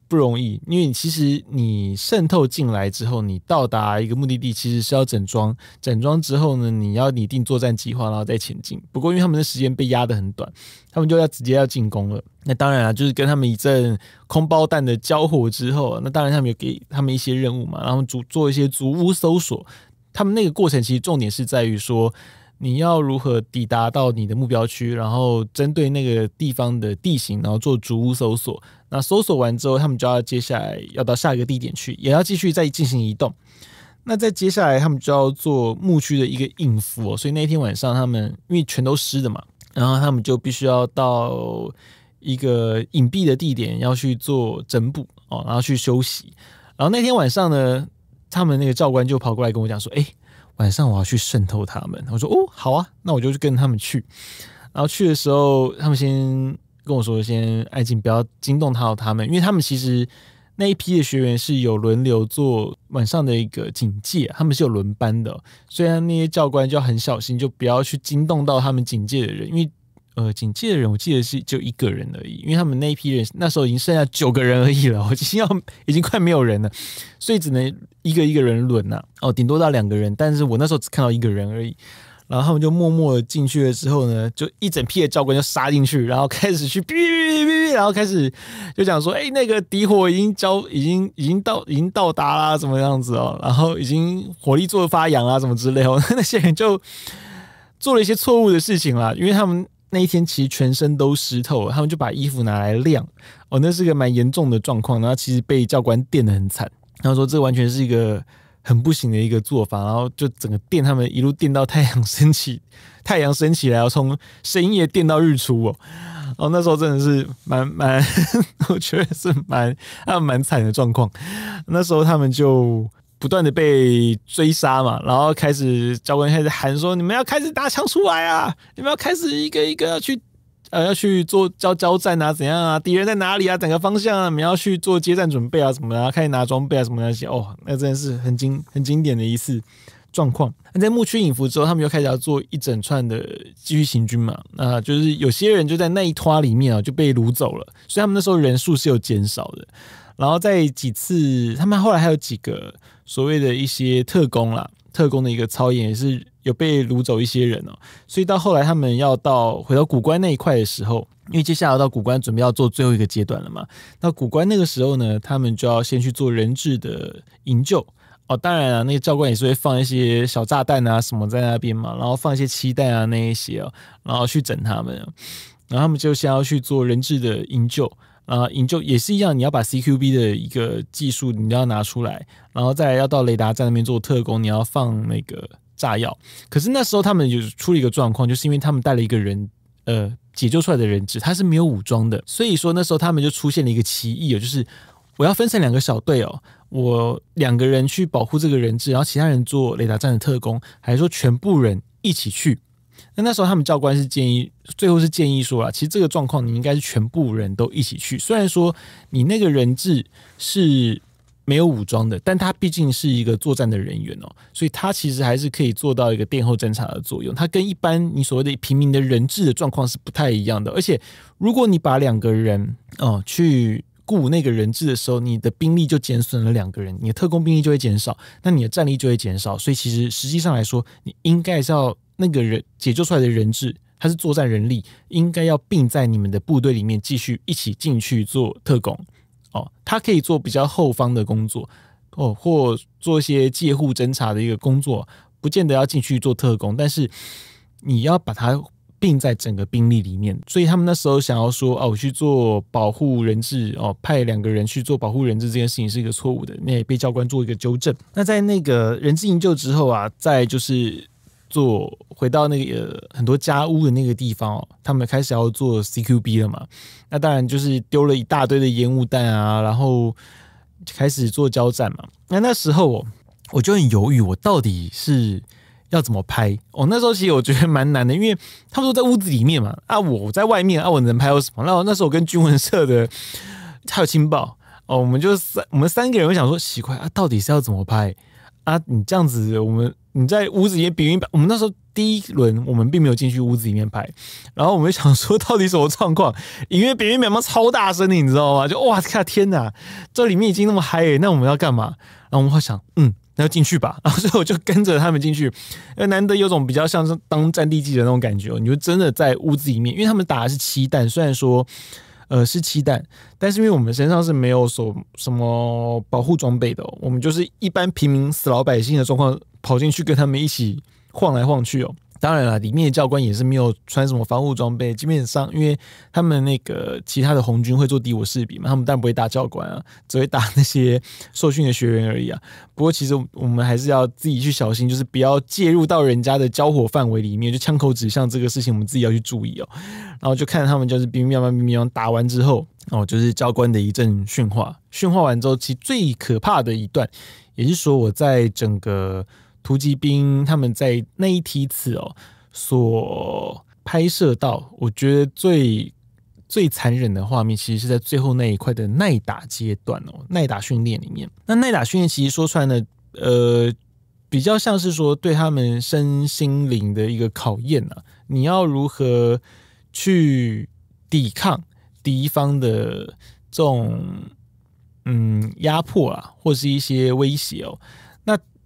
不容易，因为其实你渗透进来之后，你到达一个目的地，其实是要整装。整装之后呢，你要拟定作战计划，然后再前进。不过，因为他们的时间被压得很短，他们就要直接要进攻了。那当然了，就是跟他们一阵空包弹的交火之后，那当然他们有给他们一些任务嘛，然后做做一些逐屋搜索。他们那个过程其实重点是在于说。你要如何抵达到你的目标区？然后针对那个地方的地形，然后做逐屋搜索。那搜索完之后，他们就要接下来要到下一个地点去，也要继续再进行移动。那在接下来，他们就要做牧区的一个应付。所以那天晚上，他们因为全都湿的嘛，然后他们就必须要到一个隐蔽的地点要去做整补哦，然后去休息。然后那天晚上呢，他们那个教官就跑过来跟我讲说：“哎。”晚上我要去渗透他们，我说哦好啊，那我就去跟他们去。然后去的时候，他们先跟我说，先爱静，不要惊动到他们，因为他们其实那一批的学员是有轮流做晚上的一个警戒，他们是有轮班的。虽然那些教官就很小心，就不要去惊动到他们警戒的人，因为。呃，警戒的人，我记得是就一个人而已，因为他们那一批人那时候已经剩下九个人而已了，已经要已经快没有人了，所以只能一个一个人轮呐。哦，顶多到两个人，但是我那时候只看到一个人而已。然后他们就默默的进去了之后呢，就一整批的教官就杀进去，然后开始去哔哔哔哔，然后开始就讲说，哎，那个敌火已经交，已经已经到，已经到达啦，怎么样子哦？然后已经火力做发扬啊，什么之类哦？那些人就做了一些错误的事情啦，因为他们。那一天其实全身都湿透了，他们就把衣服拿来晾。哦，那是个蛮严重的状况。然后其实被教官电的很惨，然后说这完全是一个很不行的一个做法。然后就整个电他们一路电到太阳升起，太阳升起来，然后从深夜电到日出哦。然 后那时候真的是蛮蛮，我觉得是蛮啊 蛮惨的状况。那时候他们就。不断的被追杀嘛，然后开始教官开始喊说：“你们要开始打枪出来啊！你们要开始一个一个要去，呃，要去做交交战啊，怎样啊？敌人在哪里啊？整个方向啊，你们要去做接战准备啊，什么的，开始拿装备啊，什么那些？哦，那真的是很经很经典的一次状况。那在牧区隐伏之后，他们又开始要做一整串的继续行军嘛。那就是有些人就在那一团里面啊，就被掳走了，所以他们那时候人数是有减少的。”然后在几次，他们后来还有几个所谓的一些特工啦，特工的一个操演也是有被掳走一些人哦。所以到后来他们要到回到古关那一块的时候，因为接下来到古关准备要做最后一个阶段了嘛。那古关那个时候呢，他们就要先去做人质的营救哦。当然了，那个教官也是会放一些小炸弹啊什么在那边嘛，然后放一些期待啊那一些哦，然后去整他们。然后他们就先要去做人质的营救。啊，营救也是一样，你要把 CQB 的一个技术你要拿出来，然后再要到雷达站那边做特工，你要放那个炸药。可是那时候他们就出了一个状况，就是因为他们带了一个人，呃，解救出来的人质他是没有武装的，所以说那时候他们就出现了一个歧义，就是我要分成两个小队哦，我两个人去保护这个人质，然后其他人做雷达站的特工，还是说全部人一起去？那那时候，他们教官是建议，最后是建议说啊，其实这个状况，你应该是全部人都一起去。虽然说你那个人质是没有武装的，但他毕竟是一个作战的人员哦，所以他其实还是可以做到一个殿后侦察的作用。他跟一般你所谓的平民的人质的状况是不太一样的。而且，如果你把两个人哦去雇那个人质的时候，你的兵力就减损了两个人，你的特工兵力就会减少，那你的战力就会减少。所以，其实实际上来说，你应该是要。那个人解救出来的人质，他是作战人力，应该要并在你们的部队里面继续一起进去做特工，哦，他可以做比较后方的工作，哦，或做一些借护侦查的一个工作，不见得要进去做特工，但是你要把他并在整个兵力里面。所以他们那时候想要说，哦，我去做保护人质，哦，派两个人去做保护人质这件事情是一个错误的，那被教官做一个纠正。那在那个人质营救之后啊，在就是。做回到那个呃、很多家屋的那个地方哦，他们开始要做 CQB 了嘛？那当然就是丢了一大堆的烟雾弹啊，然后开始做交战嘛。那那时候我我就很犹豫，我到底是要怎么拍？哦，那时候其实我觉得蛮难的，因为他们都在屋子里面嘛。啊，我在外面啊，我能拍到什么？然后那时候我跟军文社的 还有情报哦，我们就三我们三个人会想说奇怪啊，到底是要怎么拍啊？你这样子我们。你在屋子里面，隐约。我们那时候第一轮，我们并没有进去屋子里面拍，然后我们想说，到底什么状况？因为比约渺渺超大声的，你知道吗？就哇靠，天哪！这里面已经那么嗨，那我们要干嘛？然后我们会想，嗯，那就进去吧。然后所以我就跟着他们进去，难得有种比较像是当战地记者那种感觉，你就真的在屋子里面，因为他们打的是七弹，虽然说。呃，是鸡弹，但是因为我们身上是没有所什么保护装备的，我们就是一般平民死老百姓的状况，跑进去跟他们一起晃来晃去哦。当然了，里面的教官也是没有穿什么防护装备，基本上因为他们那个其他的红军会做敌我识别嘛，他们当然不会打教官啊，只会打那些受训的学员而已啊。不过其实我们还是要自己去小心，就是不要介入到人家的交火范围里面，就枪口指向这个事情我们自己要去注意哦。然后就看他们就是兵乒乓乓兵乓打完之后，哦，就是教官的一阵训话，训话完之后，其实最可怕的一段，也是说我在整个。突击兵他们在那一梯次哦，所拍摄到，我觉得最最残忍的画面，其实是在最后那一块的耐打阶段哦，耐打训练里面。那耐打训练其实说出来的，呃，比较像是说对他们身心灵的一个考验啊。你要如何去抵抗敌方的这种嗯压迫啊，或是一些威胁哦。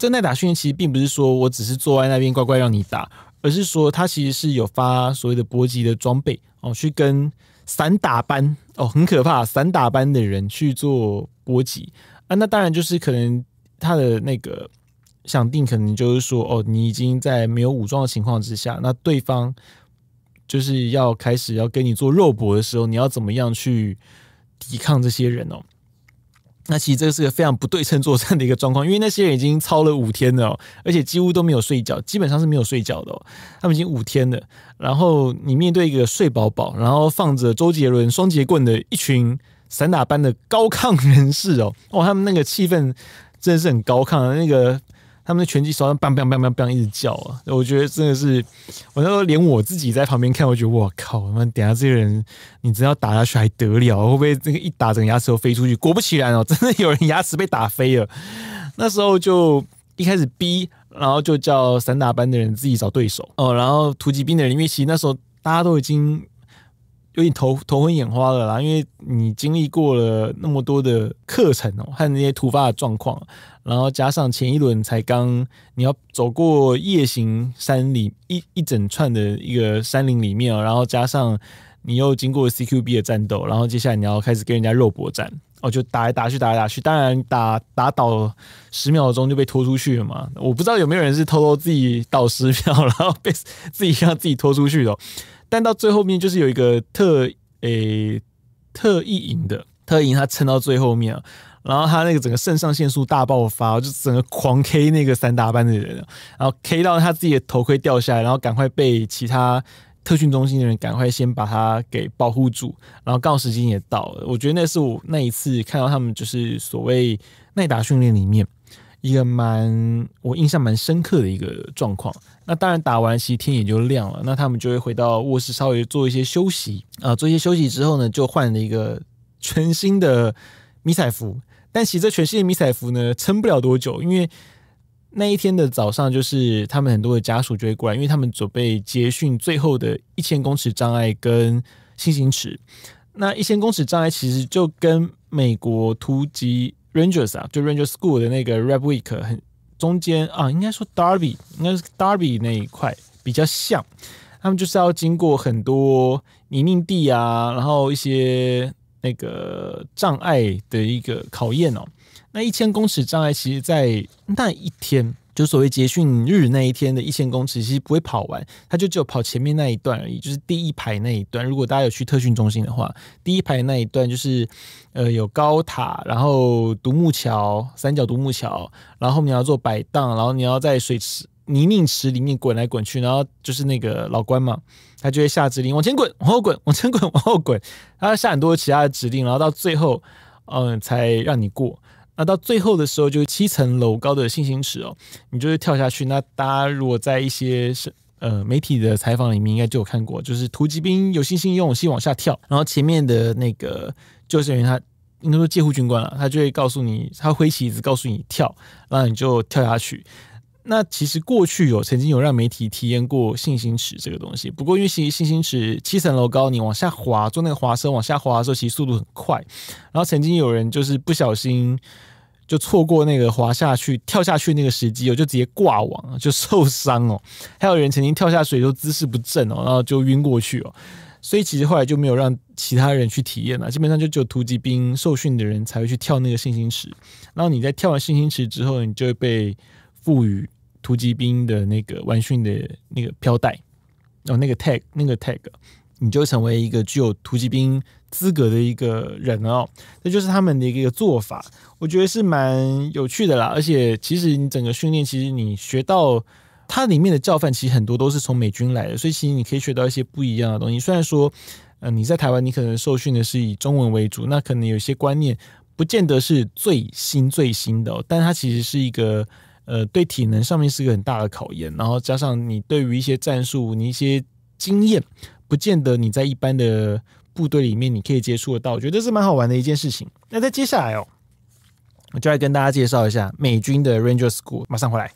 这耐打训练其实并不是说我只是坐在那边乖乖让你打，而是说他其实是有发所谓的搏击的装备哦，去跟散打班哦很可怕散打班的人去做搏击啊，那当然就是可能他的那个想定可能就是说哦，你已经在没有武装的情况之下，那对方就是要开始要跟你做肉搏的时候，你要怎么样去抵抗这些人哦？那其实这个是个非常不对称作战的一个状况，因为那些人已经操了五天了，而且几乎都没有睡觉，基本上是没有睡觉的哦。他们已经五天了，然后你面对一个睡饱饱，然后放着周杰伦双节棍的一群散打般的高亢人士哦，哦，他们那个气氛真的是很高亢那个。他们拳击手上 bang bang 一直叫啊！我觉得真的是，我那时候连我自己在旁边看，我觉得我靠！他们等下这些人，你真要打下去还得了？会不会这个一打，整个牙齿都飞出去？果不其然哦，真的有人牙齿被打飞了。那时候就一开始逼，然后就叫散打班的人自己找对手哦，然后突击兵的人，因为其实那时候大家都已经有点头头昏眼花了，啦，因为你经历过了那么多的课程哦，和那些突发的状况。然后加上前一轮才刚你要走过夜行山里一一整串的一个山林里面啊，然后加上你又经过 CQB 的战斗，然后接下来你要开始跟人家肉搏战哦，就打来打去打来打去，当然打打倒十秒钟就被拖出去了嘛。我不知道有没有人是偷偷自己倒十秒，然后被自己让自己拖出去的。但到最后面就是有一个特诶特意赢的，特意赢他撑到最后面啊。然后他那个整个肾上腺素大爆发，就整个狂 K 那个三大班的人，然后 K 到他自己的头盔掉下来，然后赶快被其他特训中心的人赶快先把他给保护住。然后告时间也到了，我觉得那是我那一次看到他们就是所谓耐打训练里面一个蛮我印象蛮深刻的一个状况。那当然打完其实天也就亮了，那他们就会回到卧室稍微做一些休息啊，做一些休息之后呢，就换了一个全新的迷彩服。但实这全世界迷彩服呢，撑不了多久，因为那一天的早上就是他们很多的家属就会过来，因为他们准备接训最后的一千公尺障碍跟新行池。那一千公尺障碍其实就跟美国突击 rangers 啊，就 rangers school 的那个 rap week 很中间啊，应该说 darby，应该是 darby 那一块比较像，他们就是要经过很多泥泞地啊，然后一些。那个障碍的一个考验哦，那一千公尺障碍，其实，在那一天就所谓捷训日那一天的一千公尺，其实不会跑完，他就只有跑前面那一段而已，就是第一排那一段。如果大家有去特训中心的话，第一排那一段就是，呃，有高塔，然后独木桥、三角独木桥，然后你要做摆荡，然后你要在水池、泥泞池里面滚来滚去，然后就是那个老关嘛。他就会下指令，往前滚，往后滚，往前滚，往后滚，他下很多其他的指令，然后到最后，嗯，才让你过。那到最后的时候，就是七层楼高的信心池哦，你就会跳下去。那大家如果在一些是呃媒体的采访里面，应该就有看过，就是突击兵有信心用勇气往下跳，然后前面的那个救生员他应该说介护军官啊，他就会告诉你，他挥旗子告诉你跳，然后你就跳下去。那其实过去有曾经有让媒体体验过信心池这个东西，不过因为信信心池七层楼高，你往下滑做那个滑车往下滑的时候，其实速度很快。然后曾经有人就是不小心就错过那个滑下去跳下去那个时机，就直接挂网就受伤哦。还有人曾经跳下水就姿势不正哦，然后就晕过去哦。所以其实后来就没有让其他人去体验了，基本上就只有突击兵受训的人才会去跳那个信心池。然后你在跳完信心池之后，你就会被。赋予突击兵的那个完训的那个飘带，哦，那个 tag 那个 tag，你就成为一个具有突击兵资格的一个人哦。那就是他们的一个做法，我觉得是蛮有趣的啦。而且其实你整个训练，其实你学到它里面的教范，其实很多都是从美军来的，所以其实你可以学到一些不一样的东西。虽然说，嗯，你在台湾，你可能受训的是以中文为主，那可能有些观念不见得是最新最新的，但它其实是一个。呃，对体能上面是个很大的考验，然后加上你对于一些战术、你一些经验，不见得你在一般的部队里面你可以接触得到，我觉得是蛮好玩的一件事情。那在接下来哦，我就来跟大家介绍一下美军的 Ranger School，马上回来。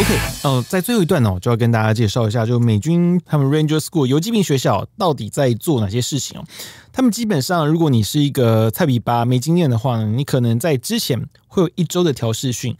OK，呃，在最后一段呢，我就要跟大家介绍一下，就美军他们 Ranger School 游击兵学校到底在做哪些事情哦。他们基本上，如果你是一个菜比鸟、没经验的话呢，你可能在之前会有一周的调试训。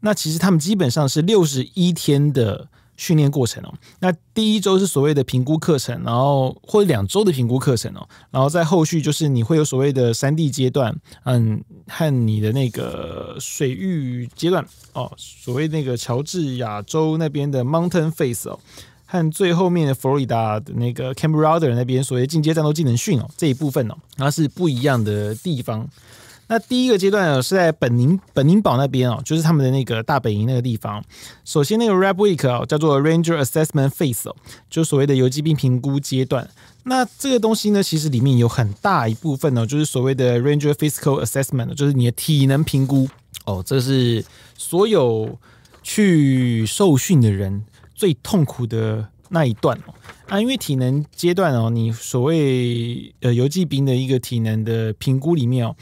那其实他们基本上是六十一天的。训练过程哦，那第一周是所谓的评估课程，然后或者两周的评估课程哦，然后在后续就是你会有所谓的三 D 阶段，嗯，和你的那个水域阶段哦，所谓那个乔治亚州那边的 Mountain Face 哦，和最后面的佛罗里达的那个 c a m e Roder 那边所谓进阶战斗技能训哦这一部分哦，它是不一样的地方。那第一个阶段呢，是在本宁本宁堡那边哦，就是他们的那个大本营那个地方。首先，那个 Rab Week 哦，叫做 Ranger Assessment Phase 哦，就所谓的游击兵评估阶段。那这个东西呢，其实里面有很大一部分哦，就是所谓的 Ranger Physical Assessment 就是你的体能评估哦。这是所有去受训的人最痛苦的那一段哦。啊，因为体能阶段哦，你所谓呃游击兵的一个体能的评估里面哦。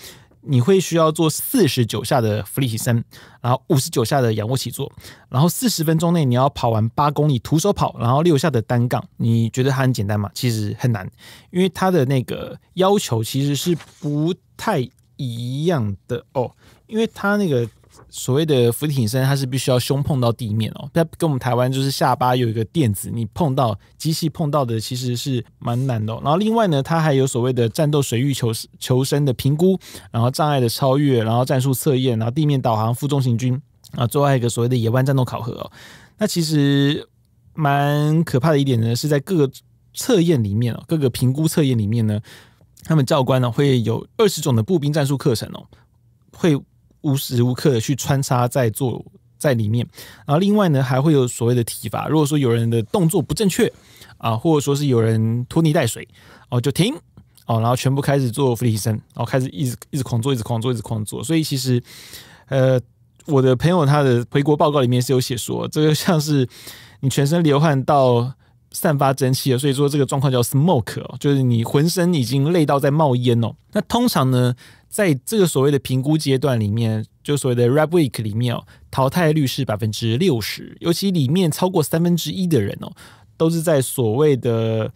你会需要做四十九下的俯卧撑，然后五十九下的仰卧起坐，然后四十分钟内你要跑完八公里徒手跑，然后六下的单杠。你觉得它很简单吗？其实很难，因为它的那个要求其实是不太一样的哦，因为它那个。所谓的浮挺身，它是必须要胸碰到地面哦。它跟我们台湾就是下巴有一个垫子，你碰到机器碰到的其实是蛮难的。然后另外呢，它还有所谓的战斗水域求求生的评估，然后障碍的超越，然后战术测验，然后地面导航负重行军啊，最后一个所谓的野外战斗考核哦。那其实蛮可怕的一点呢，是在各个测验里面哦，各个评估测验里面呢，他们教官呢会有二十种的步兵战术课程哦，会。无时无刻的去穿插在做在里面，然后另外呢还会有所谓的体罚。如果说有人的动作不正确啊，或者说是有人拖泥带水哦，就停哦，然后全部开始做弗里森，然后开始一直一直狂做，一直狂做，一直狂做。所以其实，呃，我的朋友他的回国报告里面是有写说，这个像是你全身流汗到。散发蒸汽了，所以说这个状况叫 smoke 哦，就是你浑身已经累到在冒烟哦。那通常呢，在这个所谓的评估阶段里面，就所谓的 r a d week 里面哦，淘汰率是百分之六十，尤其里面超过三分之一的人哦，都是在所谓的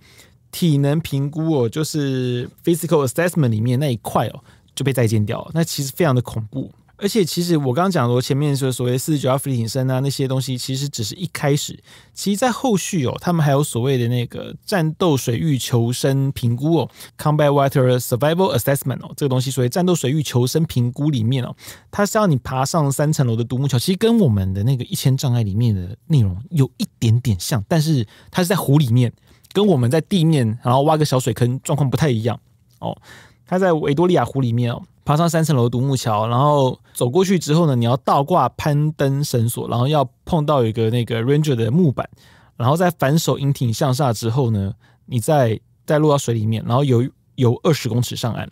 体能评估哦，就是 physical assessment 里面那一块哦，就被再见掉。了，那其实非常的恐怖。而且，其实我刚刚讲的，我前面说所谓四十九号浮潜生啊那些东西，其实只是一开始。其实，在后续哦，他们还有所谓的那个战斗水域求生评估哦，Combat Water Survival Assessment 哦，这个东西，所谓战斗水域求生评估里面哦，它是要你爬上三层楼的独木桥，其实跟我们的那个一千障碍里面的内容有一点点像，但是它是在湖里面，跟我们在地面然后挖个小水坑状况不太一样哦。它在维多利亚湖里面哦。爬上三层楼独木桥，然后走过去之后呢，你要倒挂攀登绳索，然后要碰到一个那个 ranger 的木板，然后再反手引体向上之后呢，你再再落到水里面，然后游游二十公尺上岸，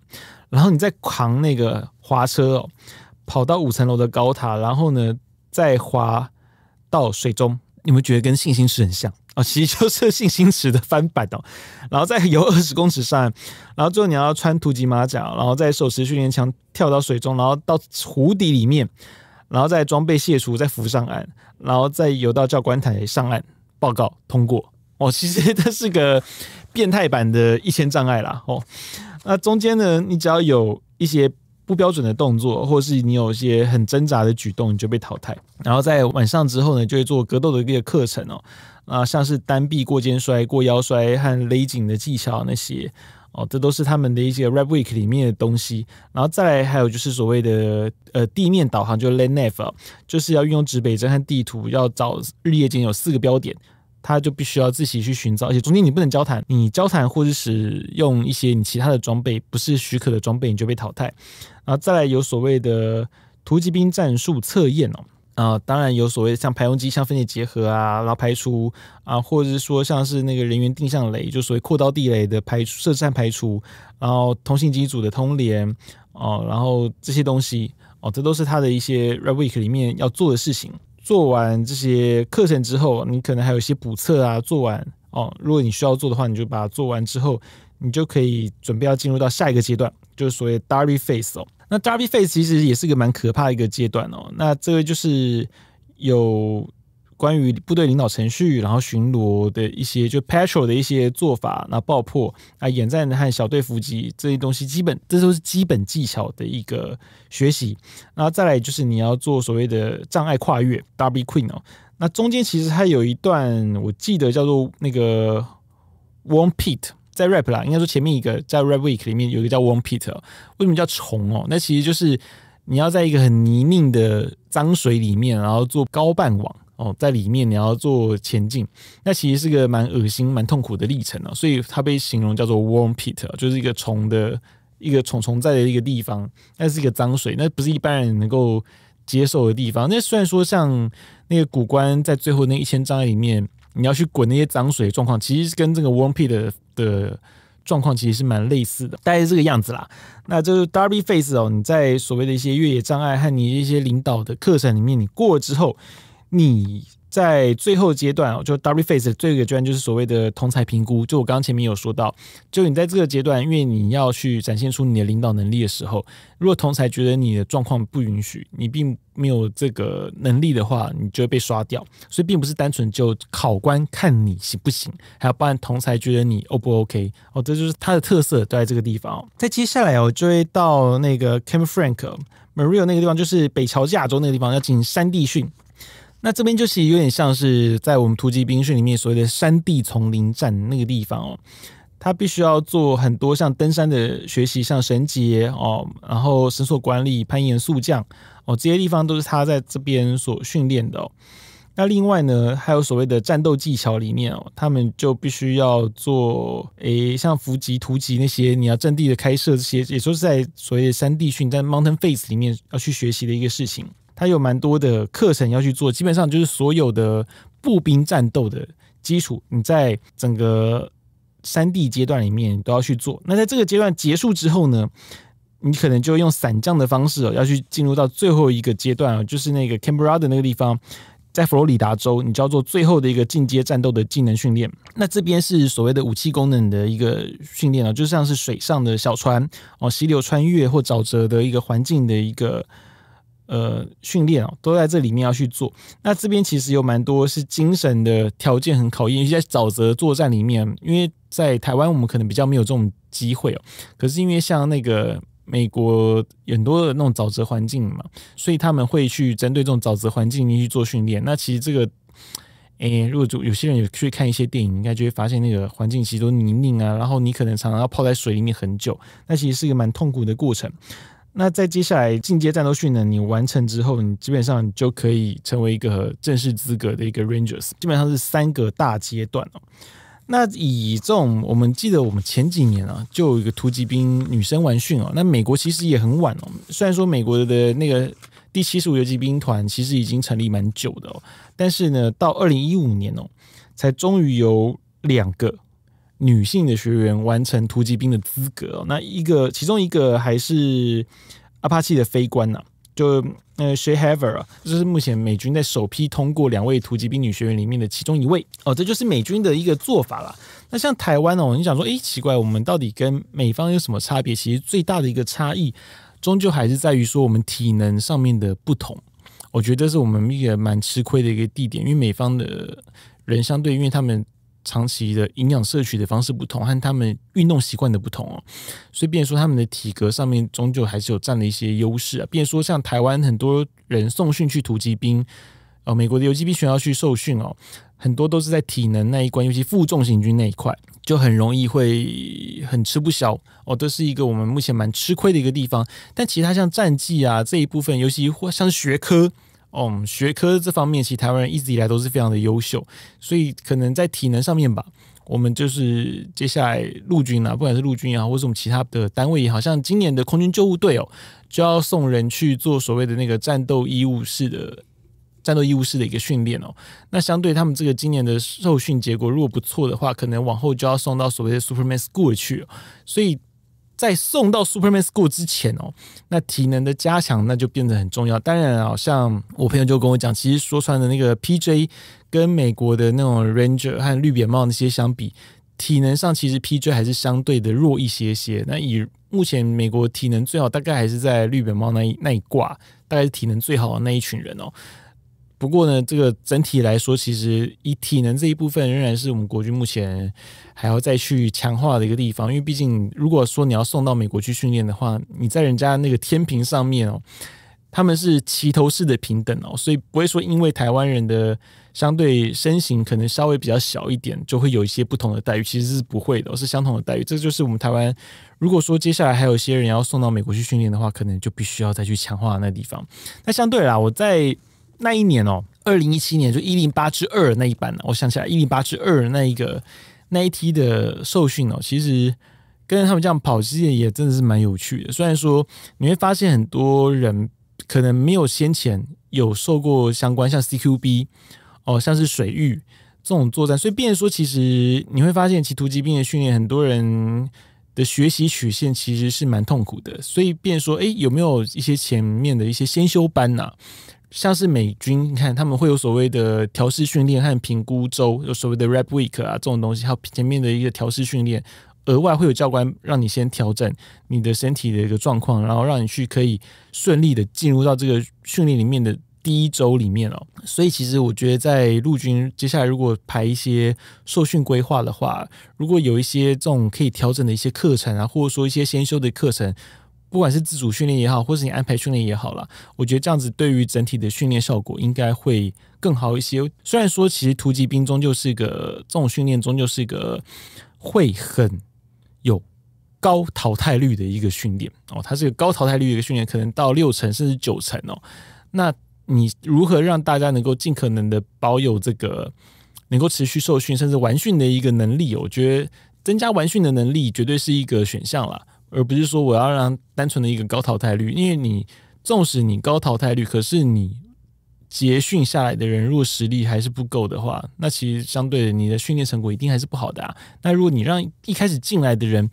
然后你再扛那个滑车哦，跑到五层楼的高塔，然后呢再滑到水中，你们觉得跟信心是很像？啊，其实就是信心池的翻版哦。然后再游二十公尺上岸，然后最后你要穿突击马甲，然后再手持训练枪跳到水中，然后到湖底里面，然后再装备卸除，再浮上岸，然后再游到教官台上岸报告通过。哦，其实这是个变态版的一千障碍啦。哦，那中间呢，你只要有一些。不标准的动作，或是你有一些很挣扎的举动，你就被淘汰。然后在晚上之后呢，就会做格斗的一个课程哦，啊，像是单臂过肩摔、过腰摔和勒紧的技巧那些哦，这都是他们的一些 rap week 里面的东西。然后再来还有就是所谓的呃地面导航，就 land nav，就是要运用指北针和地图，要找日夜间有四个标点。他就必须要自己去寻找，而且中间你不能交谈，你交谈或者使用一些你其他的装备不是许可的装备，你就被淘汰。然后再来有所谓的突击兵战术测验哦，啊，当然有所谓像排轰机相分解结合啊，然后排除啊，或者是说像是那个人员定向雷，就所谓扩刀地雷的排除、射战排除，然后通信机组的通联哦，然后这些东西哦，这都是他的一些 red week 里面要做的事情。做完这些课程之后，你可能还有一些补测啊。做完哦，如果你需要做的话，你就把它做完之后，你就可以准备要进入到下一个阶段，就是所谓 Darby Face 哦。那 Darby Face 其实也是一个蛮可怕一个阶段哦。那这个就是有。关于部队领导程序，然后巡逻的一些就 patrol 的一些做法，那爆破啊、演战和小队伏击这些东西，基本这都是基本技巧的一个学习。那再来就是你要做所谓的障碍跨越 d o u b queen） 哦。那中间其实还有一段，我记得叫做那个 worm pit，在 rap 啦，应该说前面一个在 rap week 里面有一个叫 worm pit。为什么叫虫哦？那其实就是你要在一个很泥泞的脏水里面，然后做高半网。哦，在里面你要做前进，那其实是个蛮恶心、蛮痛苦的历程哦，所以它被形容叫做 worm pit，就是一个虫的、一个虫虫在的一个地方，那是一个脏水，那不是一般人能够接受的地方。那虽然说像那个古关在最后那一千障碍里面，你要去滚那些脏水状况，其实跟这个 worm pit 的状况其实是蛮类似的，大概是这个样子啦。那这个 Darby Face 哦，你在所谓的一些越野障碍和你一些领导的课程里面，你过了之后。你在最后阶段，就 W Face 最后一个阶段，就是所谓的同才评估。就我刚刚前面有说到，就你在这个阶段，因为你要去展现出你的领导能力的时候，如果同才觉得你的状况不允许，你并没有这个能力的话，你就会被刷掉。所以并不是单纯就考官看你行不行，还要包含同才觉得你 O 不 OK 哦，这就是它的特色都在这个地方。在接下来，我就会到那个 Cam Frank Maria 那个地方，就是北桥亚洲那个地方，要进行山地训。那这边就是有点像是在我们突击兵训里面所谓的山地丛林战那个地方哦，他必须要做很多像登山的学习，像绳结哦，然后绳索管理、攀岩速降哦，这些地方都是他在这边所训练的。哦。那另外呢，还有所谓的战斗技巧里面哦，他们就必须要做诶，像伏击、突击那些你要阵地的开设这些，也是在所谓的山地训在 Mountain Face 里面要去学习的一个事情。它有蛮多的课程要去做，基本上就是所有的步兵战斗的基础。你在整个山地阶段里面都要去做。那在这个阶段结束之后呢，你可能就用伞降的方式哦，要去进入到最后一个阶段哦，就是那个 Cambridge 的那个地方，在佛罗里达州，你叫做最后的一个进阶战斗的技能训练。那这边是所谓的武器功能的一个训练啊，就像是水上的小船哦，溪流穿越或沼泽的一个环境的一个。呃，训练哦，都在这里面要去做。那这边其实有蛮多是精神的条件很考验，尤其在沼泽作战里面。因为在台湾，我们可能比较没有这种机会哦。可是因为像那个美国很多的那种沼泽环境嘛，所以他们会去针对这种沼泽环境你去做训练。那其实这个，诶，如果有些人有去看一些电影，应该就会发现那个环境其实都泥泞啊，然后你可能常常要泡在水里面很久，那其实是一个蛮痛苦的过程。那在接下来进阶战斗训呢，你完成之后，你基本上就可以成为一个正式资格的一个 rangers，基本上是三个大阶段哦。那以这种，我们记得我们前几年啊，就有一个突击兵女生完训哦。那美国其实也很晚哦，虽然说美国的那个第七十五游击兵团其实已经成立蛮久的哦，但是呢，到二零一五年哦，才终于有两个。女性的学员完成突击兵的资格，那一个，其中一个还是阿帕奇的飞官呢？就呃，Shehever 啊，就是目前美军在首批通过两位突击兵女学员里面的其中一位哦，这就是美军的一个做法啦。那像台湾哦，你想说，诶，奇怪，我们到底跟美方有什么差别？其实最大的一个差异，终究还是在于说我们体能上面的不同。我觉得是我们一个蛮吃亏的一个地点，因为美方的人相对，因为他们。长期的营养摄取的方式不同，和他们运动习惯的不同哦，所以变说他们的体格上面终究还是有占了一些优势啊。变说像台湾很多人送训去突击兵，哦，美国的游击兵学校去受训哦，很多都是在体能那一关，尤其负重行军那一块，就很容易会很吃不消哦，这是一个我们目前蛮吃亏的一个地方。但其他像战绩啊这一部分，尤其像学科。哦，学科这方面，其实台湾人一直以来都是非常的优秀，所以可能在体能上面吧，我们就是接下来陆军啊，不管是陆军啊，或是我们其他的单位，也好像今年的空军救护队哦，就要送人去做所谓的那个战斗医务室的战斗医务室的一个训练哦。那相对他们这个今年的受训结果如果不错的话，可能往后就要送到所谓的 Superman School 去了，所以。在送到 Superman School 之前哦，那体能的加强那就变得很重要。当然啊，像我朋友就跟我讲，其实说穿了，那个 PJ 跟美国的那种 Ranger 和绿扁帽那些相比，体能上其实 PJ 还是相对的弱一些些。那以目前美国体能最好，大概还是在绿扁帽那一那一挂，大概是体能最好的那一群人哦。不过呢，这个整体来说，其实以体能这一部分，仍然是我们国军目前还要再去强化的一个地方。因为毕竟，如果说你要送到美国去训练的话，你在人家那个天平上面哦，他们是齐头式的平等哦，所以不会说因为台湾人的相对身形可能稍微比较小一点，就会有一些不同的待遇，其实是不会的，是相同的待遇。这就是我们台湾，如果说接下来还有一些人要送到美国去训练的话，可能就必须要再去强化那地方。那相对啦，我在。那一年哦，二零一七年就一零八之二那一版呢，我想起来一零八之二那一个那一期的受训哦，其实跟他们这样跑其实也真的是蛮有趣的。虽然说你会发现很多人可能没有先前有受过相关像 CQB 哦，像是水域这种作战，所以变说其实你会发现其突击兵的训练，很多人的学习曲线其实是蛮痛苦的。所以变说，哎，有没有一些前面的一些先修班呢？像是美军，你看他们会有所谓的调试训练和评估周，有所谓的 r a p Week 啊这种东西，还有前面的一个调试训练，额外会有教官让你先调整你的身体的一个状况，然后让你去可以顺利的进入到这个训练里面的第一周里面哦。所以其实我觉得在陆军接下来如果排一些受训规划的话，如果有一些这种可以调整的一些课程啊，或者说一些先修的课程。不管是自主训练也好，或是你安排训练也好了，我觉得这样子对于整体的训练效果应该会更好一些。虽然说其实突击兵中就是一个这种训练中就是一个会很有高淘汰率的一个训练哦，它是个高淘汰率的一个训练，可能到六成甚至九成哦。那你如何让大家能够尽可能的保有这个能够持续受训甚至完训的一个能力？我觉得增加完训的能力绝对是一个选项了。而不是说我要让单纯的一个高淘汰率，因为你纵使你高淘汰率，可是你结训下来的人如果实力还是不够的话，那其实相对你的训练成果一定还是不好的啊。那如果你让一开始进来的人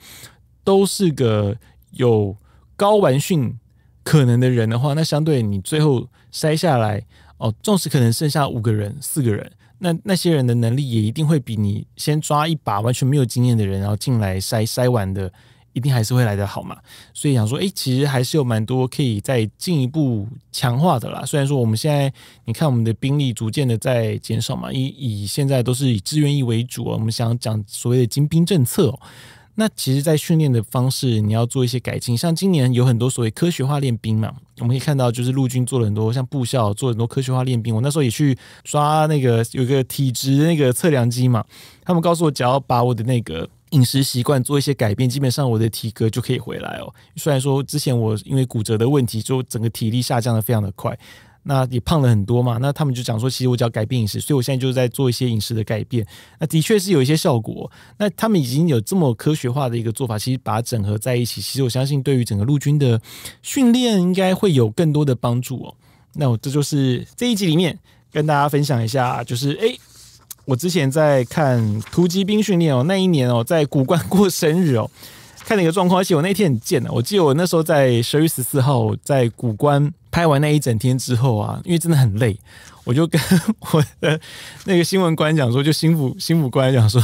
都是个有高完训可能的人的话，那相对你最后筛下来哦，纵使可能剩下五个人、四个人，那那些人的能力也一定会比你先抓一把完全没有经验的人然后进来筛筛完的。一定还是会来的好嘛，所以想说，哎，其实还是有蛮多可以再进一步强化的啦。虽然说我们现在，你看我们的兵力逐渐的在减少嘛，以以现在都是以志愿役为主啊。我们想讲所谓的精兵政策，那其实，在训练的方式，你要做一些改进。像今年有很多所谓科学化练兵嘛，我们可以看到，就是陆军做了很多，像部校做很多科学化练兵。我那时候也去抓那个有个体值那个测量机嘛，他们告诉我，只要把我的那个。饮食习惯做一些改变，基本上我的体格就可以回来哦。虽然说之前我因为骨折的问题，就整个体力下降的非常的快，那也胖了很多嘛。那他们就讲说，其实我只要改变饮食，所以我现在就是在做一些饮食的改变。那的确是有一些效果。那他们已经有这么科学化的一个做法，其实把它整合在一起，其实我相信对于整个陆军的训练应该会有更多的帮助哦。那我这就是这一集里面跟大家分享一下，就是诶。我之前在看《突击兵训练》哦，那一年哦，在古关过生日哦，看了一个状况，而且我那天很贱的。我记得我那时候在十二月十四号，在古关拍完那一整天之后啊，因为真的很累，我就跟 我的那个新闻官讲说，就新副新副官讲说。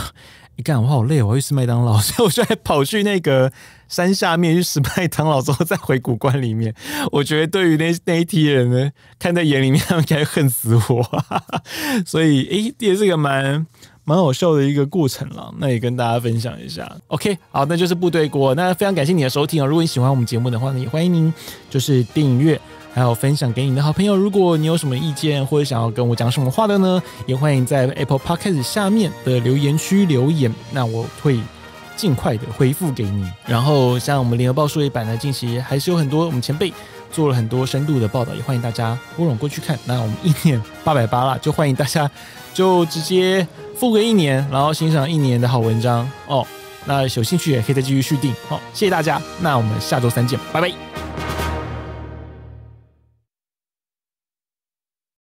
你看我好累，我要去吃麦当劳，所以我就还跑去那个山下面去吃麦当劳，之后再回古关里面。我觉得对于那那一批人呢，看在眼里面他应该恨死我，所以诶、这也是个蛮蛮好笑的一个过程了。那也跟大家分享一下。OK，好，那就是部队锅。那非常感谢你的收听哦。如果你喜欢我们节目的话呢，也欢迎您就是订阅。还有分享给你的好朋友。如果你有什么意见或者想要跟我讲什么话的呢，也欢迎在 Apple Podcast 下面的留言区留言。那我会尽快的回复给你。然后像我们联合报数位版呢，近期还是有很多我们前辈做了很多深度的报道，也欢迎大家拨冗过去看。那我们一年八百八啦，就欢迎大家就直接付个一年，然后欣赏一年的好文章哦。那有兴趣也可以再继续续订。好，谢谢大家，那我们下周三见，拜拜。